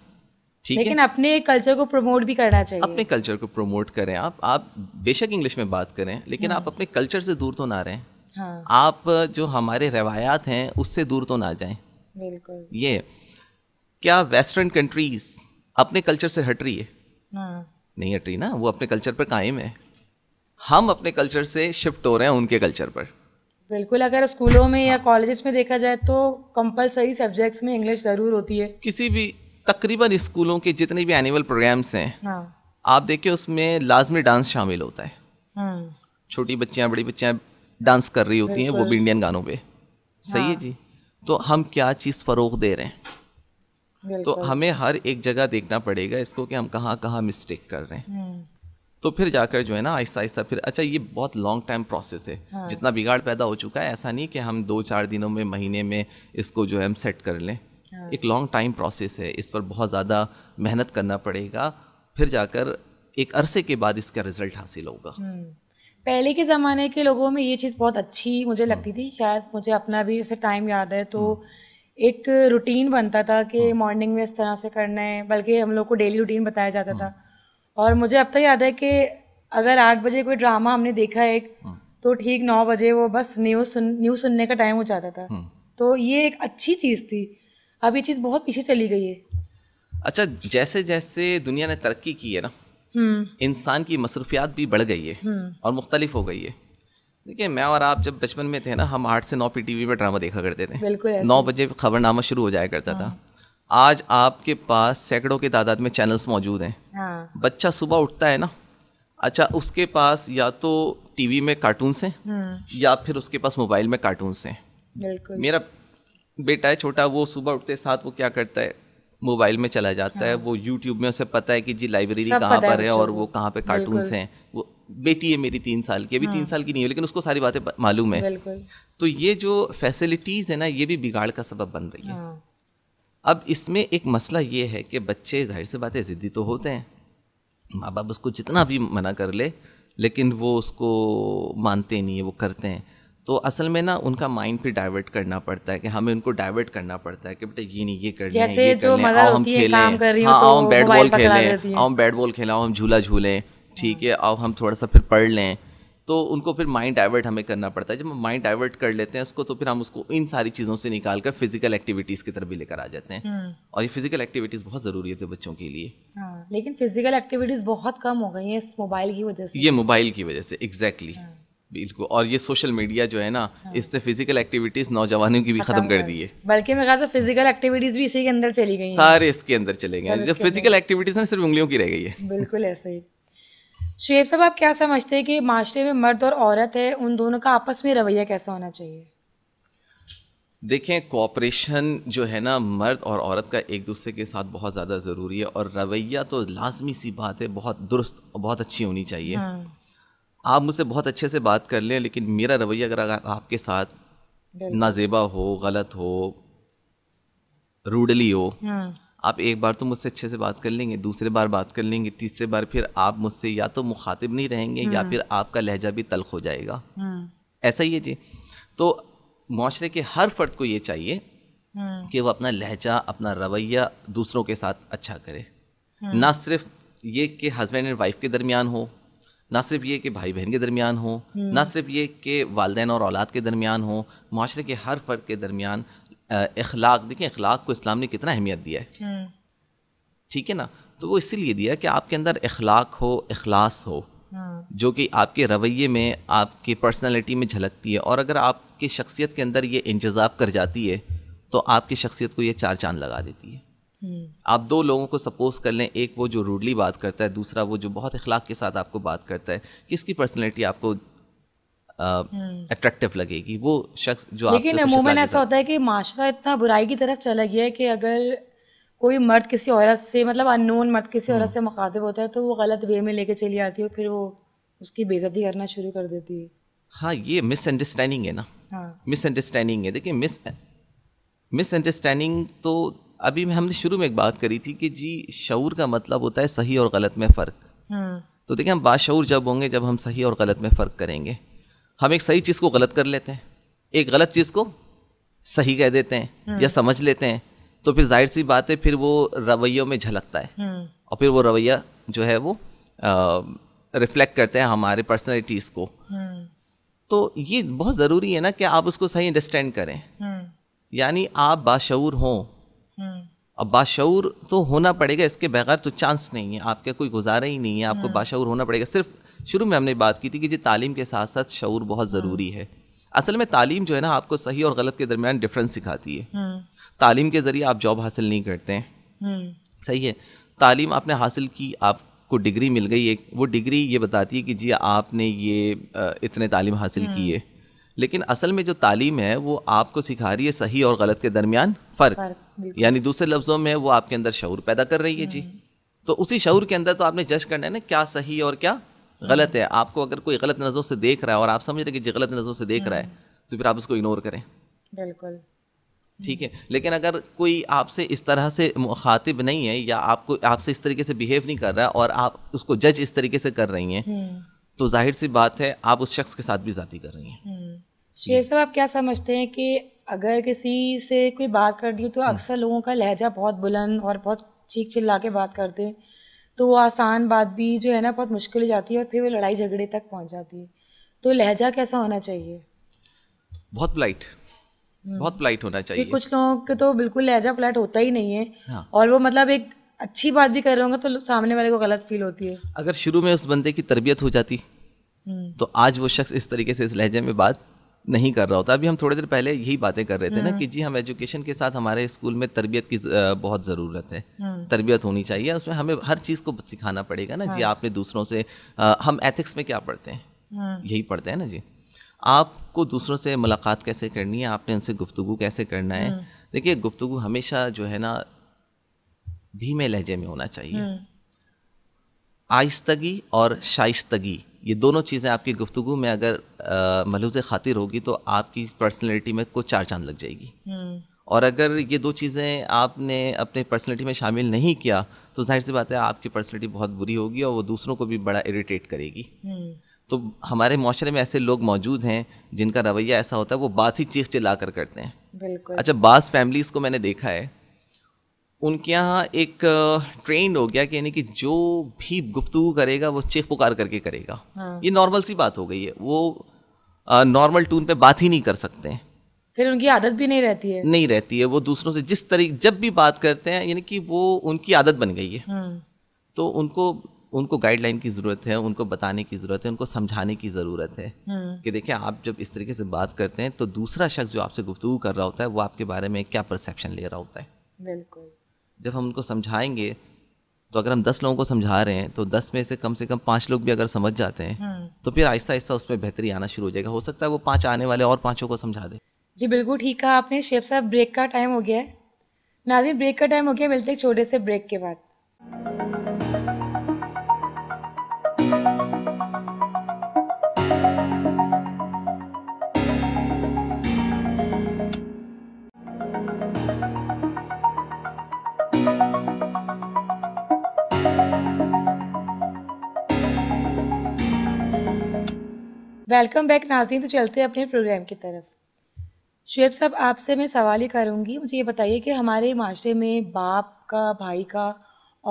ठीक लेकिन है? अपने कल्चर को प्रमोट भी करना चाहिए अपने कल्चर को प्रमोट करें आप आप बेशक इंग्लिश में बात करें लेकिन हाँ। आप अपने कल्चर से दूर तो ना रहें हाँ। आप जो हमारे रवायात हैं उससे दूर तो ना जाएं बिल्कुल ये क्या वेस्टर्न कंट्रीज अपने कल्चर से हट रही है हाँ। नहीं हट रही ना वो अपने कल्चर पर कायम है हम अपने कल्चर से शिफ्ट हो रहे हैं उनके कल्चर पर बिल्कुल अगर स्कूलों में या हाँ। कॉलेजेस में देखा जाए तो कंपलसरी सब्जेक्ट्स में इंग्लिश ज़रूर होती है किसी भी तकरीबन स्कूलों के जितने भी एनुअल प्रोग्राम्स हैं हाँ। आप देखिए उसमें लाजमी डांस शामिल होता है हम्म। छोटी बच्चियां बड़ी बच्चियां डांस कर रही होती हैं वो भी इंडियन गानों पर सही है हाँ। जी तो हम क्या चीज़ फ़रोग दे रहे हैं तो हमें हर एक जगह देखना पड़ेगा इसको कि हम कहाँ कहाँ मिस्टेक कर रहे हैं हम्म। तो फिर जाकर जो है ना आहिस्ता आहिस्ता फिर अच्छा ये बहुत लॉन्ग टाइम प्रोसेस है हाँ। जितना बिगाड़ पैदा हो चुका है ऐसा नहीं कि हम दो चार दिनों में महीने में इसको जो है हम सेट कर लें हाँ। एक लॉन्ग टाइम प्रोसेस है इस पर बहुत ज़्यादा मेहनत करना पड़ेगा फिर जाकर एक अरसे के बाद इसका रिजल्ट हासिल होगा हम्म। पहले के ज़माने के लोगों में ये चीज़ बहुत अच्छी मुझे लगती हाँ। थी शायद मुझे अपना भी उसे टाइम याद है तो हम्म। एक रूटीन बनता था कि मॉर्निंग हाँ। में इस तरह से करना है बल्कि हम लोग को डेली रूटीन बताया जाता हाँ। था और मुझे अब तक याद है कि अगर आठ बजे कोई ड्रामा हमने देखा एक हम्म। तो ठीक नौ बजे वो बस न्यूज़ सुन न्यूज़ सुनने का टाइम हो जाता था हम्म। तो ये एक अच्छी चीज़ थी अब ये चीज़ बहुत पीछे चली गई है अच्छा जैसे जैसे दुनिया ने तरक्की की है ना हम्म। इंसान की मसरूफियात भी बढ़ गई है और मुख्तलिफ हो गई है देखिए मैं और आप जब बचपन में थे ना हम आठ से नौ पी वी में ड्रामा देखा करते थे नौ बजे खबरनामा शुरू हो जाया करता था हाँ। आज आपके पास सैकड़ों के तादाद में चैनल्स मौजूद हैं हाँ। बच्चा सुबह उठता है ना अच्छा उसके पास या तो टीवी में कार्टून्स हैं हम्म। या फिर उसके पास मोबाइल में कार्टून्स हैं मेरा बेटा है छोटा वो सुबह उठते साथ वो क्या करता है मोबाइल में चला जाता हाँ। है वो यूट्यूब में उसे पता है कि जी लाइब्रेरी कहाँ पर है और वो कहाँ पे कार्टून्स हैं वो बेटी है मेरी तीन साल की अभी हाँ। तीन साल की नहीं है लेकिन उसको सारी बातें मालूम है तो ये जो फैसिलिटीज़ है ना ये भी बिगाड़ का सबब बन रही है हाँ। अब इसमें एक मसला ये है कि बच्चे जाहिर सी बातें ज़िद्दी तो होते हैं माँ बाप उसको जितना भी मना कर ले लेकिन वो उसको मानते नहीं है वो करते हैं तो असल में ना उनका माइंड भी डाइवर्ट करना पड़ता है कि हमें उनको डाइवर्ट करना पड़ता है कि बेटा ये नहीं ये कर जैसे ये जो मदर हम खेलें हाँ आओ तो हम बैट बॉल खेलें आओ हम बैट बॉल खेलें आओ हम झूला झूलें ठीक है आओ हम थोड़ा सा फिर पढ़ लें तो उनको फिर माइंड डाइवर्ट हमें करना पड़ता है जब हम माइंड डाइवर्ट कर लेते हैं उसको तो फिर हम उसको इन सारी चीज़ों से निकाल कर फिजिकल एक्टिविटीज़ की तरफ भी लेकर आ जाते हैं हम्म। और ये फिजिकल एक्टिविटीज़ बहुत ज़रूरी है बच्चों के लिए हाँ, लेकिन फिजिकल एक्टिविटीज़ बहुत कम हो गई हैं इस मोबाइल की वजह से ये मोबाइल की वजह से एग्जैक्टली हाँ। बिल्कुल और ये सोशल मीडिया जो है ना हाँ। इसने फिजिकल एक्टिविटीज नौजवानों की भी खत्म कर दी है बल्कि मेरे कहा फिजिकल एक्टिविटीज भी इसी के अंदर चली गई सारे इसके अंदर चले गए जब फिजिकल एक्टिविटीज है सिर्फ उंगलियों की रह गई है बिल्कुल ऐसे ही शुएब साहब आप क्या समझते हैं कि माशरे में मर्द और औरत है उन दोनों का आपस में रवैया कैसा होना चाहिए देखें कॉपरेशन जो है ना मर्द और औरत का एक दूसरे के साथ बहुत ज़्यादा ज़रूरी है और रवैया तो लाजमी सी बात है बहुत दुरुस्त और बहुत अच्छी होनी चाहिए हाँ। आप मुझसे बहुत अच्छे से बात कर लें लेकिन मेरा रवैया अगर आपके साथ नाजेबा हो गलत हो रूडली हो हाँ। आप एक बार तो मुझसे अच्छे से बात कर लेंगे दूसरे बार बात कर लेंगे तीसरे बार फिर आप मुझसे या तो मुखातिब नहीं रहेंगे या हम्म। फिर आपका लहजा भी तलख हो जाएगा हम्म। ऐसा ही है जी तो माशरे के हर फर्द को ये चाहिए हम्म। कि वो अपना लहजा अपना रवैया दूसरों के साथ अच्छा करे ना सिर्फ ये कि हस्बैंड एंड वाइफ के दरमियान हो ना सिर्फ ये कि भाई बहन के दरमियान हो ना सिर्फ ये कि वालदेन और औलाद के दरमियान हो माशरे के हर फर्द के दरमियान इखलाक देखें इखलाक को इस्लाम ने कितना अहमियत दिया है हम्म। ठीक है ना तो वो इसीलिए दिया कि आपके अंदर इखलाक हो अखलास हो हम्म। जो कि आपके रवैये में आपकी पर्सनैलिटी में झलकती है और अगर आपकी शख्सियत के अंदर ये इंजजाब कर जाती है तो आपकी शख्सियत को ये चार चांद लगा देती है हम्म। आप दो लोगों को सपोज कर लें एक वो जो रूडली बात करता है दूसरा वो जो बहुत इखलाक के साथ आपको बात करता है किसकी पर्सनैलिटी आपको अट्रैक्टिव हम्म। लगेगी वो शख्स जो लेकिन अमूमन ऐसा होता है कि माशरा इतना बुराई की तरफ चला गया है कि अगर कोई मर्द किसी औरत से मतलब अननोन मर्द किसी औरत हम्म। से मुखातिब होता है तो वो गलत वे में लेके चली आती है फिर वो उसकी बेजती करना शुरू कर देती है हाँ ये मिसअंडरस्टैंडिंग है ना हाँ मिसअंडरस्टैंडिंग है देखिए मिस मिसअंडरस्टैंडिंग तो अभी में हमने शुरू में एक बात करी थी कि जी शूर का मतलब होता है सही और गलत में फ़र्क हम्म। तो देखिए हम बाशूर जब होंगे जब हम सही और गलत में फ़र्क करेंगे हम एक सही चीज़ को गलत कर लेते हैं एक गलत चीज़ को सही कह देते हैं हम्म। या समझ लेते हैं तो फिर जाहिर सी बात है फिर वो रवैयों में झलकता है हम्म। और फिर वो रवैया जो है वो रिफ्लेक्ट करते हैं हमारे पर्सनैलिटीज़ को हम्म। तो ये बहुत ज़रूरी है ना कि आप उसको सही अंडरस्टैंड करें यानी आप बाशूर हों अब बाशूर तो होना पड़ेगा इसके बगैर तो चांस नहीं है आपका कोई गुजारा ही नहीं है आपको बाशूर होना पड़ेगा सिर्फ शुरू में हमने बात की थी कि जी तालीम के साथ साथ शूर बहुत ज़रूरी हाँ। है असल में तालीम जो है ना आपको सही और गलत के दरमियान डिफरेंस सिखाती है हाँ। तालीम के ज़रिए आप जॉब हासिल नहीं करते हैं हाँ। सही है तालीम आपने हासिल की आप को डिग्री मिल गई एक वो डिग्री ये बताती है कि जी आपने ये इतने तालीम हासिल की है लेकिन असल में जो तालीम है वो आपको सिखा रही है सही और गलत के दरमियान फ़र्क यानी दूसरे लफ्ज़ों में वो आपके अंदर शौर पैदा कर रही है जी तो उसी शौर के अंदर तो आपने जज करना है ना क्या सही और क्या गलत है आपको अगर कोई गलत नज़रों से देख रहा है और आप समझ रहे कि गलत नज़रों से देख रहा है तो फिर आप उसको इग्नोर करें बिल्कुल ठीक है लेकिन अगर कोई आपसे इस तरह से मुखातिब नहीं है या आपको आपसे इस तरीके से बिहेव नहीं कर रहा और आप उसको जज इस तरीके से कर रही हैं हम्म। तो जाहिर सी बात है आप उस शख्स के साथ भी ज़ाती कर रही हैं हम्म। शेर साहब आप क्या समझते हैं कि अगर किसी से कोई बात रही हूँ तो अक्सर लोगों का लहजा बहुत बुलंद और बहुत चीख चिल्ला के बात करते हैं तो वो आसान बात भी जो है ना बहुत मुश्किल हो जाती है और फिर वो लड़ाई झगड़े तक पहुंच जाती है तो लहजा कैसा होना चाहिए बहुत पोलाइट हम्म। बहुत पोलाइट होना चाहिए कुछ लोगों के तो बिल्कुल लहजा पोलाइट होता ही नहीं है हाँ। और वो मतलब एक अच्छी बात भी कर रहे होंगे तो सामने वाले को गलत फील होती है अगर शुरू में उस बंदे की तरबियत हो जाती हम्म। तो आज वो शख्स इस तरीके से इस लहजे में बात नहीं कर रहा होता अभी हम थोड़ी देर पहले यही बातें कर रहे थे ना हम्म। कि जी हम एजुकेशन के साथ हमारे स्कूल में तरबियत की बहुत ज़रूरत है हम्म। तरबियत होनी चाहिए उसमें हमें हर चीज़ को सिखाना पड़ेगा ना जी हाँ। आपने दूसरों से हम एथिक्स में क्या पढ़ते हैं हाँ। यही पढ़ते हैं ना जी आपको दूसरों से मुलाकात कैसे करनी है आपने उनसे गुफ्तु कैसे करना है हम्म। देखिए गुफ्तु हमेशा जो है ना धीमे लहजे में होना चाहिए आयस्तगी और शाइस्तगी ये दोनों चीज़ें आपकी गुफ्तु में अगर मलूज खातिर होगी तो आपकी पर्सनैलिटी में कुछ चार चांद लग जाएगी हम्म। और अगर ये दो चीज़ें आपने अपने पर्सनैलिटी में शामिल नहीं किया तो जाहिर सी बात है आपकी पर्सनैलिटी बहुत बुरी होगी और वो दूसरों को भी बड़ा इरीटेट करेगी हम्म। तो हमारे माशरे में ऐसे लोग मौजूद हैं जिनका रवैया ऐसा होता है वो बात ही चीख चिल्ला कर करते हैं अच्छा बास फैमिलीज़ को मैंने देखा है उनके यहाँ एक ट्रेंड हो गया कि यानी कि जो भी गुफ्तु करेगा वो चेख पुकार करके करेगा हाँ। ये नॉर्मल सी बात हो गई है वो नॉर्मल टून पे बात ही नहीं कर सकते हैं फिर उनकी आदत भी नहीं रहती है नहीं रहती है वो दूसरों से जिस तरीके जब भी बात करते हैं यानी कि वो उनकी आदत बन गई है हाँ। तो उनको उनको गाइडलाइन की ज़रूरत है उनको बताने की ज़रूरत है उनको समझाने की ज़रूरत है हाँ। कि देखिए आप जब इस तरीके से बात करते हैं तो दूसरा शख्स जो आपसे गुफ्तु कर रहा होता है वो आपके बारे में क्या परसेप्शन ले रहा होता है बिल्कुल जब हम उनको समझाएंगे तो अगर हम दस लोगों को समझा रहे हैं तो दस में से कम से कम पाँच लोग भी अगर समझ जाते हैं हम्म। तो फिर आहिस्ता आहिस्ता उसमें बेहतरी आना शुरू हो जाएगा हो सकता है वो पाँच आने वाले और पाँचों को समझा दे जी बिल्कुल ठीक है आपने शेफ साहब ब्रेक का टाइम हो गया है नाजिर ब्रेक का टाइम हो गया मिलते छोटे से ब्रेक के बाद वेलकम बैक नाजीन तो चलते हैं अपने प्रोग्राम की तरफ शुएब साहब आपसे मैं सवाल ही करूँगी मुझे ये बताइए कि हमारे माशरे में बाप का भाई का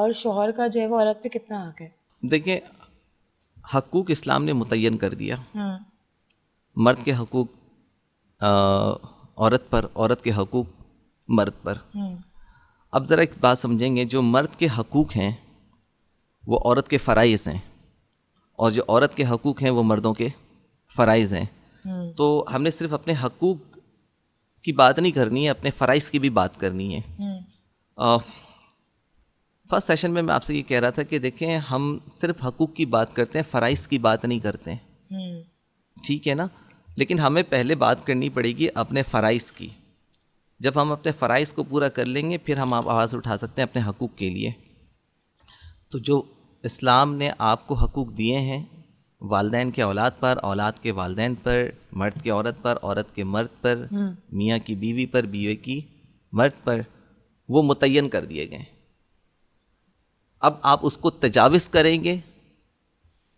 और शोहर का जो है वो औरत पे कितना हक है देखिए हकूक इस्लाम ने मुतन कर दिया हाँ। मर्द के हकूक औरत पर औरत के हकूक मर्द पर हाँ। अब ज़रा एक बात समझेंगे जो मर्द के हकूक हैं वो औरत के फ़राइज़ हैं और जो औरत के हकूक हैं वो मर्दों के फ़राइज़ हैं हम्म। तो हमने सिर्फ अपने हकूक़ की बात नहीं करनी है अपने फ़राइज़ की भी बात करनी है हम्म। फर्स्ट सेशन में मैं आपसे ये कह रहा था कि देखें हम सिर्फ हकूक़ की बात करते हैं फ़राइज़ की बात नहीं करते हैं हम्म। ठीक है ना लेकिन हमें पहले बात करनी पड़ेगी अपने फ़राइज़ की जब हम अपने फ़राइज़ को पूरा कर लेंगे फिर हम आप आवाज़ उठा सकते हैं अपने हकूक़ के लिए तो जो इस्लाम ने आपको हकूक़ दिए हैं वालदेन के औलाद पर औलाद के वालदेन पर मर्द के औरत पर औरत के मर्द पर हम्म। मियाँ की बीवी पर बीवे की मर्द पर वो मुतन कर दिए गए अब आप उसको तजावज़ करेंगे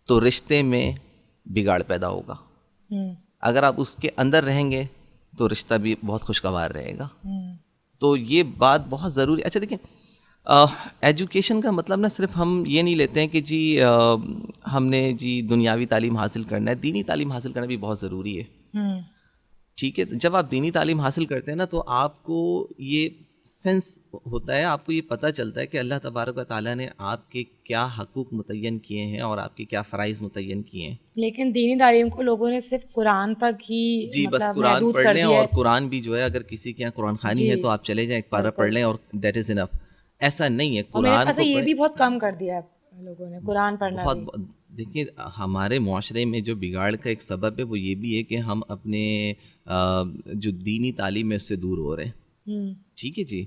तो रिश्ते में बिगाड़ पैदा होगा हम्म। अगर आप उसके अंदर रहेंगे तो रिश्ता भी बहुत खुशगवार रहेगा हम्म। तो ये बात बहुत ज़रूरी अच्छा देखिए एजुकेशन का मतलब ना सिर्फ हम ये नहीं लेते हैं कि जी आ, हमने जी दुनियावी तालीम हासिल करना है दीनी तालीम हासिल करना भी बहुत ज़रूरी है हम्म। ठीक है जब आप दीनी तालीम हासिल करते हैं ना तो आपको ये सेंस होता है आपको ये पता चलता है कि अल्लाह तबारक ताली ने आपके क्या हकूक मुतन किए हैं और आपके क्या फ़राइज़ मुतन किए हैं लेकिन दीनी तालीम को लोगों ने सिर्फ कुरान तक ही जी मतलब बस कुरान पढ़ लें और कुरान भी जो है अगर किसी के यहाँ कुरान खानी है तो आप चले जाएँ एक पारा पढ़ तो लें और डेट इज़ इनफ़ ऐसा नहीं है कुरान को ये भी बहुत कम कर दिया है लोगों ने कुरान पढ़ना बहुत देखिए हमारे माशरे में जो बिगाड़ का एक सबब है वो ये भी है कि हम अपने जो दीनी तालीम है उससे दूर हो रहे हैं हम्म। ठीक है जी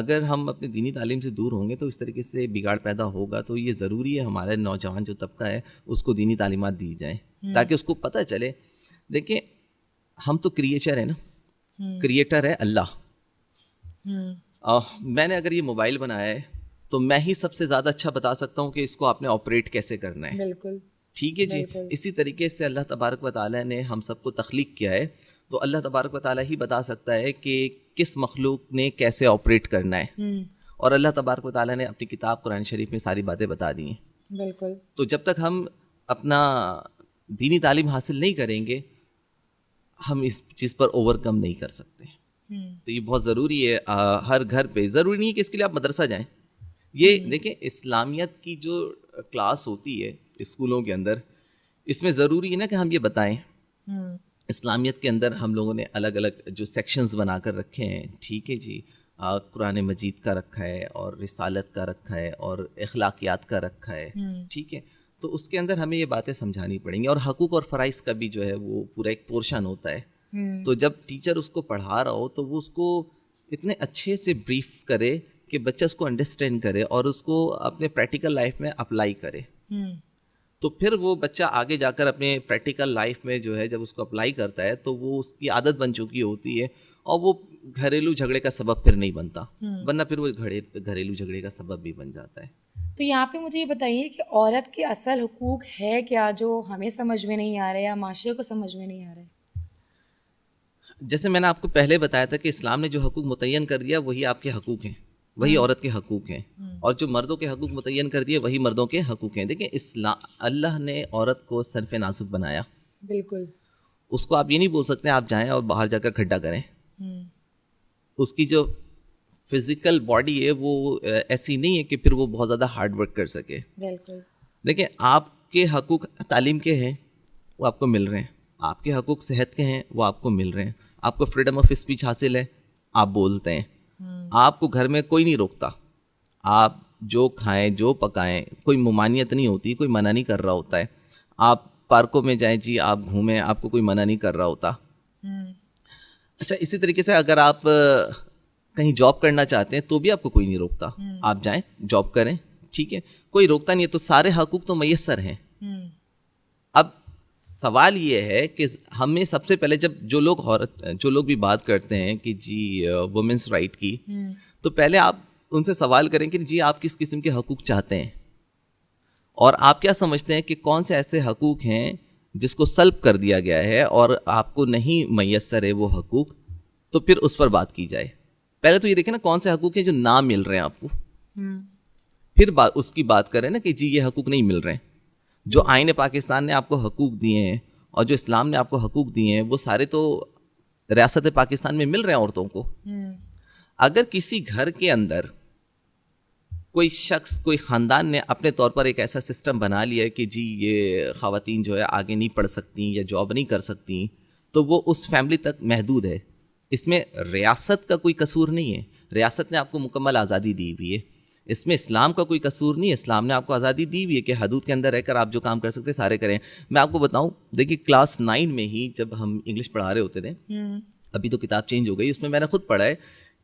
अगर हम अपने दीनी तालीम से दूर होंगे तो इस तरीके से बिगाड़ पैदा होगा तो ये ज़रूरी है हमारे नौजवान जो तबका है उसको दीनी तालीमत दी जाए हम्म। ताकि उसको पता चले देखिए हम तो क्रिएचर है ना हम्म। क्रिएटर है अल्लाह आ, मैंने अगर ये मोबाइल बनाया है तो मैं ही सबसे ज़्यादा अच्छा बता सकता हूँ कि इसको आपने ऑपरेट कैसे करना है बिल्कुल ठीक है जी इसी तरीके से अल्लाह तबारक वाली ने हम सबको तख्लीक किया है तो अल्लाह तबारक वाली ही बता सकता है कि किस मखलूक ने कैसे ऑपरेट करना है हम्म। और अल्लाह तबारक वाली ने अपनी किताब कुरान शरीफ में सारी बातें बता दी हैं बिल्कुल तो जब तक हम अपना दीनी तालीम हासिल नहीं करेंगे हम इस चीज़ पर ओवरकम नहीं कर सकते हम्म। तो ये बहुत ज़रूरी है आ, हर घर पे ज़रूरी नहीं है कि इसके लिए आप मदरसा जाएं ये हम्म। देखिए इस्लामियत की जो क्लास होती है स्कूलों के अंदर इसमें ज़रूरी है ना कि हम ये बताएं हम्म। इस्लामियत के अंदर हम लोगों ने अलग अलग जो सेक्शंस बना कर रखे हैं ठीक है जी कुरान मजीद का रखा है और रिसालत का रखा है और अखलाकियात का रखा है ठीक है तो उसके अंदर हमें ये बातें समझानी पड़ेंगी और हकूक और फ़राइज़ का भी जो है वो पूरा एक पोर्शन होता है हम्म। तो जब टीचर उसको पढ़ा रहा हो तो वो उसको इतने अच्छे से ब्रीफ करे कि बच्चा उसको अंडरस्टैंड करे और उसको अपने प्रैक्टिकल लाइफ में अप्लाई करे हम्म। तो फिर वो बच्चा आगे जाकर अपने प्रैक्टिकल लाइफ में जो है जब उसको अप्लाई करता है तो वो उसकी आदत बन चुकी होती है और वो घरेलू झगड़े का सबब फिर नहीं बनता हम्म। वरना फिर वो घरेलू झगड़े का सबब भी बन जाता है तो यहाँ पे मुझे ये बताइए कि औरत के असल हकूक है क्या जो हमें समझ में नहीं आ रहे या माशरे को समझ में नहीं आ रहे जैसे मैंने आपको पहले बताया था कि इस्लाम ने जो हकूक मुतन कर दिया वही आपके हकूक हैं वही औरत के हकूक़ हैं हम्म। और जो मर्दों के हकूक़ मुतन कर दिए वही मर्दों के हकूक़ हैं देखिए इस्लाम अल्लाह ने औरत को सरफ नाजुक बनाया बिल्कुल उसको आप ये नहीं बोल सकते आप जाएं और बाहर जाकर खड्डा करें हम्म। उसकी जो फिज़िकल बॉडी है वो ऐसी नहीं है कि फिर वो बहुत ज़्यादा हार्ड वर्क कर सके बिल्कुल देखिए आपके हकूक़ तालीम के हैं वो आपको मिल रहे हैं आपके हकूक सेहत के हैं वो आपको मिल रहे हैं आपको फ्रीडम ऑफ स्पीच हासिल है आप बोलते हैं हम्म। आपको घर में कोई नहीं रोकता आप जो खाएं जो पकाएं कोई ममानियत नहीं होती कोई मना नहीं कर रहा होता है आप पार्कों में जाएं जी आप घूमें आपको कोई मना नहीं कर रहा होता हम्म। अच्छा इसी तरीके से अगर आप कहीं जॉब करना चाहते हैं तो भी आपको कोई नहीं रोकता हम्म। आप जाएं जॉब करें ठीक है कोई रोकता नहीं है तो सारे हकूक तो मैसर हैं सवाल ये है कि हमें सबसे पहले जब जो लोग औरत जो लोग भी बात करते हैं कि जी वुमेंस राइट की हम्म। तो पहले आप उनसे सवाल करें कि जी आप किस किस्म के हकूक चाहते हैं और आप क्या समझते हैं कि कौन से ऐसे हकूक हैं जिसको सल्प कर दिया गया है और आपको नहीं मैसर है वो हकूक तो फिर उस पर बात की जाए पहले तो ये देखें ना कौन से हकूक हैं जो ना मिल रहे हैं आपको हम्म। फिर बा, उसकी बात करें ना कि जी ये हकूक नहीं मिल रहे हैं जो आइन पाकिस्तान ने आपको हकूक़ दिए हैं और जो इस्लाम ने आपको हकूक़ दिए हैं वो सारे तो रियासत पाकिस्तान में मिल रहे हैं औरतों को हम्म। अगर किसी घर के अंदर कोई शख्स कोई ख़ानदान ने अपने तौर पर एक ऐसा सिस्टम बना लिया है कि जी ये ख़वातीन जो है आगे नहीं पढ़ सकती या जॉब नहीं कर सकती तो वो उस फैमिली तक महदूद है इसमें रियासत का कोई कसूर नहीं है रियासत ने आपको मुकम्मल आज़ादी दी हुई है इसमें इस्लाम का कोई कसूर नहीं है इस्लाम ने आपको आज़ादी दी हुई है कि हदूद के अंदर रहकर आप जो काम कर सकते सारे करें मैं आपको बताऊँ देखिए क्लास नाइन में ही जब हम इंग्लिश पढ़ा रहे होते थे हम्म। अभी तो किताब चेंज हो गई उसमें मैंने खुद पढ़ा है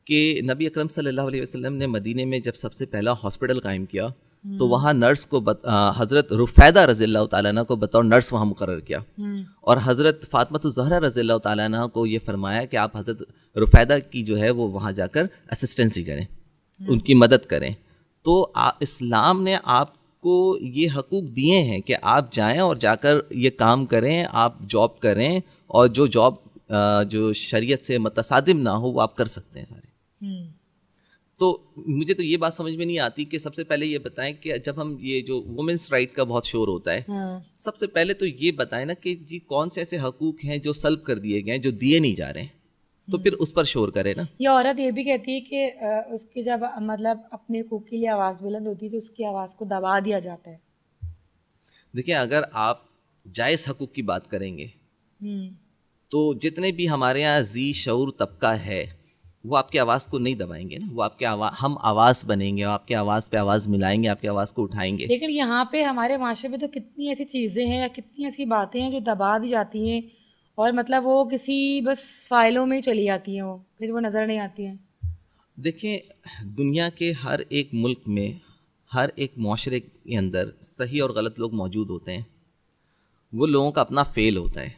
कि नबी अकरम सल्लल्लाहु अलैहि वसल्लम ने मदीने में जब सबसे पहला हॉस्पिटल कायम किया तो हम्म। वहाँ नर्स को बत, आ, हज़रत रुफ़ैदा रज़ील्ला तैना को बतौर नर्स वहाँ मुकर किया हम्म। और हज़रत फ़ातमत तो ज़हरा रज़ील्ला तैना को ये फरमाया कि आप हज़रत रुफ़ैदा की जो है वो वहाँ जाकर असिस्टेंसी करें उनकी मदद करें तो इस्लाम ने आप आपको ये हकूक दिए हैं कि आप जाएं और जाकर ये काम करें आप जॉब करें और जो जॉब जो शरीयत से मतसादिम ना हो वो आप कर सकते हैं सारे हम्म। तो मुझे तो ये बात समझ में नहीं आती कि सबसे पहले ये बताएं कि जब हम ये जो वुमेंस राइट का बहुत शोर होता है हाँ। सबसे पहले तो ये बताएं ना कि जी कौन से ऐसे हकूक हैं जो सल्ब कर दिए गए हैं जो दिए नहीं जा रहे हैं तो फिर उस पर शोर करे ना ये औरत ये भी कहती है कि उसकी जब मतलब अपने कुक के लिए आवाज़ बुलंद होती है तो उसकी आवाज़ को दबा दिया जाता है देखिए अगर आप जायज़ हकूक़ की बात करेंगे हम्म। तो जितने भी हमारे यहाँ जी शौर तबका है वो आपकी आवाज़ को नहीं दबाएंगे ना वो आपके आवा, हम आवाज़ बनेंगे आपके आवाज़ पे आवाज़ मिलाएंगे आपकी आवाज़ को उठाएंगे लेकिन यहाँ पे हमारे माशरे में तो कितनी ऐसी चीज़ें हैं या कितनी ऐसी बातें हैं जो दबा दी जाती हैं और मतलब वो किसी बस फाइलों में चली जाती हैं वो फिर वो नज़र नहीं आती हैं देखिए दुनिया के हर एक मुल्क में हर एक माशरे के अंदर सही और गलत लोग मौजूद होते हैं वो लोगों का अपना फेल होता है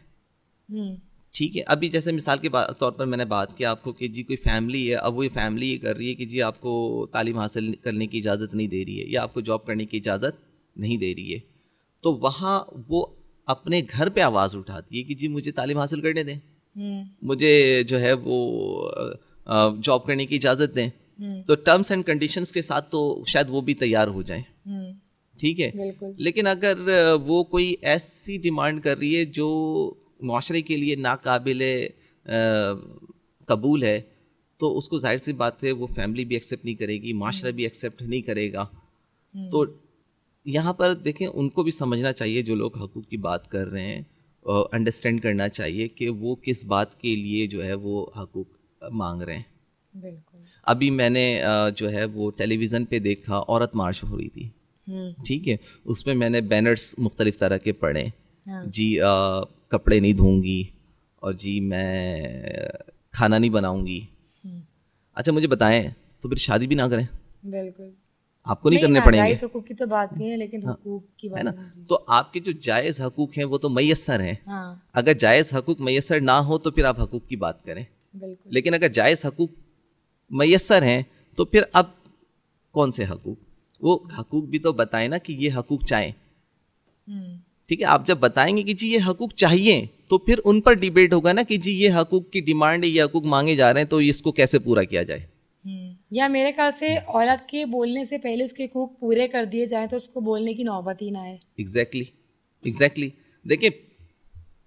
हम्म। ठीक है अभी जैसे मिसाल के तौर पर मैंने बात की आपको कि जी कोई फैमिली है अब वो ये फैमिली ये कर रही है कि जी आपको तालीम हासिल करने की इजाज़त नहीं दे रही है या आपको जॉब करने की इजाज़त नहीं दे रही है तो वहाँ वो अपने घर पे आवाज़ उठाती है कि जी मुझे तालीम हासिल करने दें हम्म। मुझे जो है वो जॉब करने की इजाज़त दें हम्म। तो टर्म्स एंड कंडीशंस के साथ तो शायद वो भी तैयार हो जाए हम्म। ठीक है लेकिन अगर वो कोई ऐसी डिमांड कर रही है जो माशरे के लिए नाकबिल कबूल है तो उसको जाहिर सी बात है वो फैमिली भी एक्सेप्ट नहीं करेगी माशरा भी एक्सेप्ट नहीं करेगा तो यहाँ पर देखें उनको भी समझना चाहिए जो लोग हकूक़ की बात कर रहे हैं अंडरस्टैंड करना चाहिए कि वो किस बात के लिए जो है वो हकूक़ मांग रहे हैं बिल्कुल अभी मैंने जो है वो टेलीविज़न पे देखा औरत मार्च हो रही थी हम्म। ठीक है उसमें मैंने बैनर्स मुख्तलिफ तरह के पढ़े हाँ। जी आ, कपड़े नहीं धोंगी और जी मैं खाना नहीं बनाऊंगी हम्म। अच्छा मुझे बताएं तो फिर शादी भी ना करें बिल्कुल आपको नहीं, नहीं करने हाँ, पड़ेंगे जायज हकूक की तो बात नहीं है लेकिन हाँ, हकूक की बात है ना तो आपके जो जायज हकूक हैं वो तो मैसर हैं हाँ। अगर जायज हकूक मैसर ना हो तो फिर आप हकूक की बात करें बिल्कुल लेकिन अगर जायज हकूक मैसर हैं तो फिर अब कौन से हकूक वो हकूक भी तो बताएं ना कि ये हकूक चाहें हम्म। ठीक है आप जब बताएंगे कि जी ये हकूक चाहिए तो फिर उन पर डिबेट होगा ना कि जी ये हकूक की डिमांड है ये हकूक मांगे जा रहे हैं तो इसको कैसे पूरा किया जाए हम्म। या मेरे ख्याल से औरत के बोलने से पहले उसके हकूक पूरे कर दिए जाए तो उसको बोलने की नौबत ही ना आए एग्जैक्टली एग्जैक्टली देखिए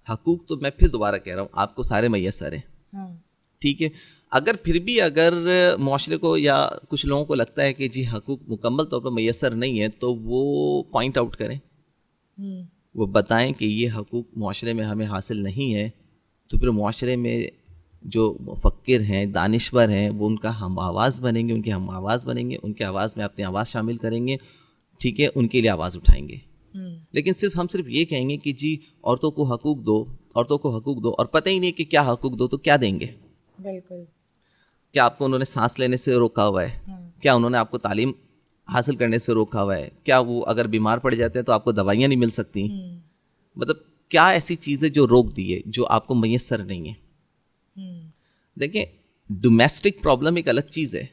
हकूक तो मैं फिर दोबारा कह रहा हूँ आपको सारे मैसर हैं हाँ। ठीक है अगर फिर भी अगर माशरे को या कुछ लोगों को लगता है कि जी हकूक मुकम्मल तौर पर मैसर नहीं है तो वो पॉइंट आउट करें हम्म। वो बताएं कि ये हकूक माशरे में हमें हासिल नहीं है तो फिर माशरे में जो फ़कीर हैं दानश्वर हैं वो उनका हम आवाज़ बनेंगे उनके हम आवाज़ बनेंगे उनके आवाज़ में अपनी आवाज़ शामिल करेंगे ठीक है उनके लिए आवाज़ उठाएंगे हम्म। लेकिन सिर्फ हम सिर्फ ये कहेंगे कि जी औरतों को हकूक दो औरतों को हकूक दो और पता ही नहीं कि क्या हकूक दो तो क्या देंगे बिल्कुल क्या आपको उन्होंने सांस लेने से रोका हुआ है हम्म। क्या उन्होंने आपको तालीम हासिल करने से रोका हुआ है क्या वो अगर बीमार पड़ जाते हैं तो आपको दवाइयाँ नहीं मिल सकती हम्म। मतलब क्या ऐसी चीज़ें जो रोक दी है जो आपको मैसर नहीं है हम्म। देखिए डोमेस्टिक प्रॉब्लम एक अलग चीज़ है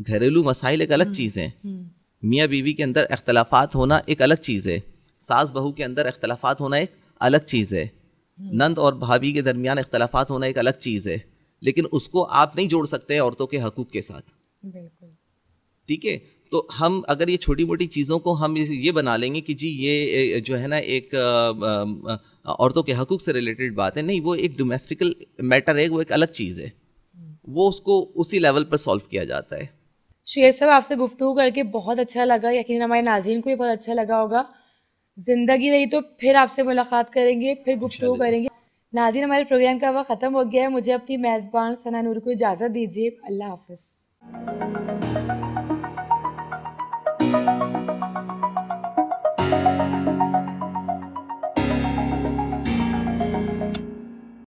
घरेलू मसाइल एक अलग हम्म। चीज़ है हम्म। मियाँ बीवी के अंदर अख्तलाफात होना एक अलग चीज़ है सास बहू के अंदर अख्तलाफात होना एक अलग चीज़ है नंद और भाभी के दरमियान अख्तलाफात होना एक अलग चीज़ है लेकिन उसको आप नहीं जोड़ सकते औरतों के हकूक़ के साथ बिल्कुल ठीक है तो हम अगर ये छोटी मोटी चीज़ों को हम ये बना लेंगे कि जी ये जो है ना एक आ, आ, आ, औरतों के हकूक़ से रिलेटेड बात है नहीं वो एक डोमेस्टिकल मैटर है वो एक अलग चीज़ है हम्म। वो उसको उसी लेवल पर सॉल्व किया जाता है शेर साहब आपसे गुफ्तु करके बहुत अच्छा लगा यकीन हमारे नाजीन को भी बहुत अच्छा लगा होगा ज़िंदगी रही तो फिर आपसे मुलाकात करेंगे फिर गुफ्तु करेंगे नाजीन हमारे प्रोग्राम का वह ख़त्म हो गया है मुझे अपनी मेज़बान सना नूर को इजाज़त दीजिए अल्लाह हाफ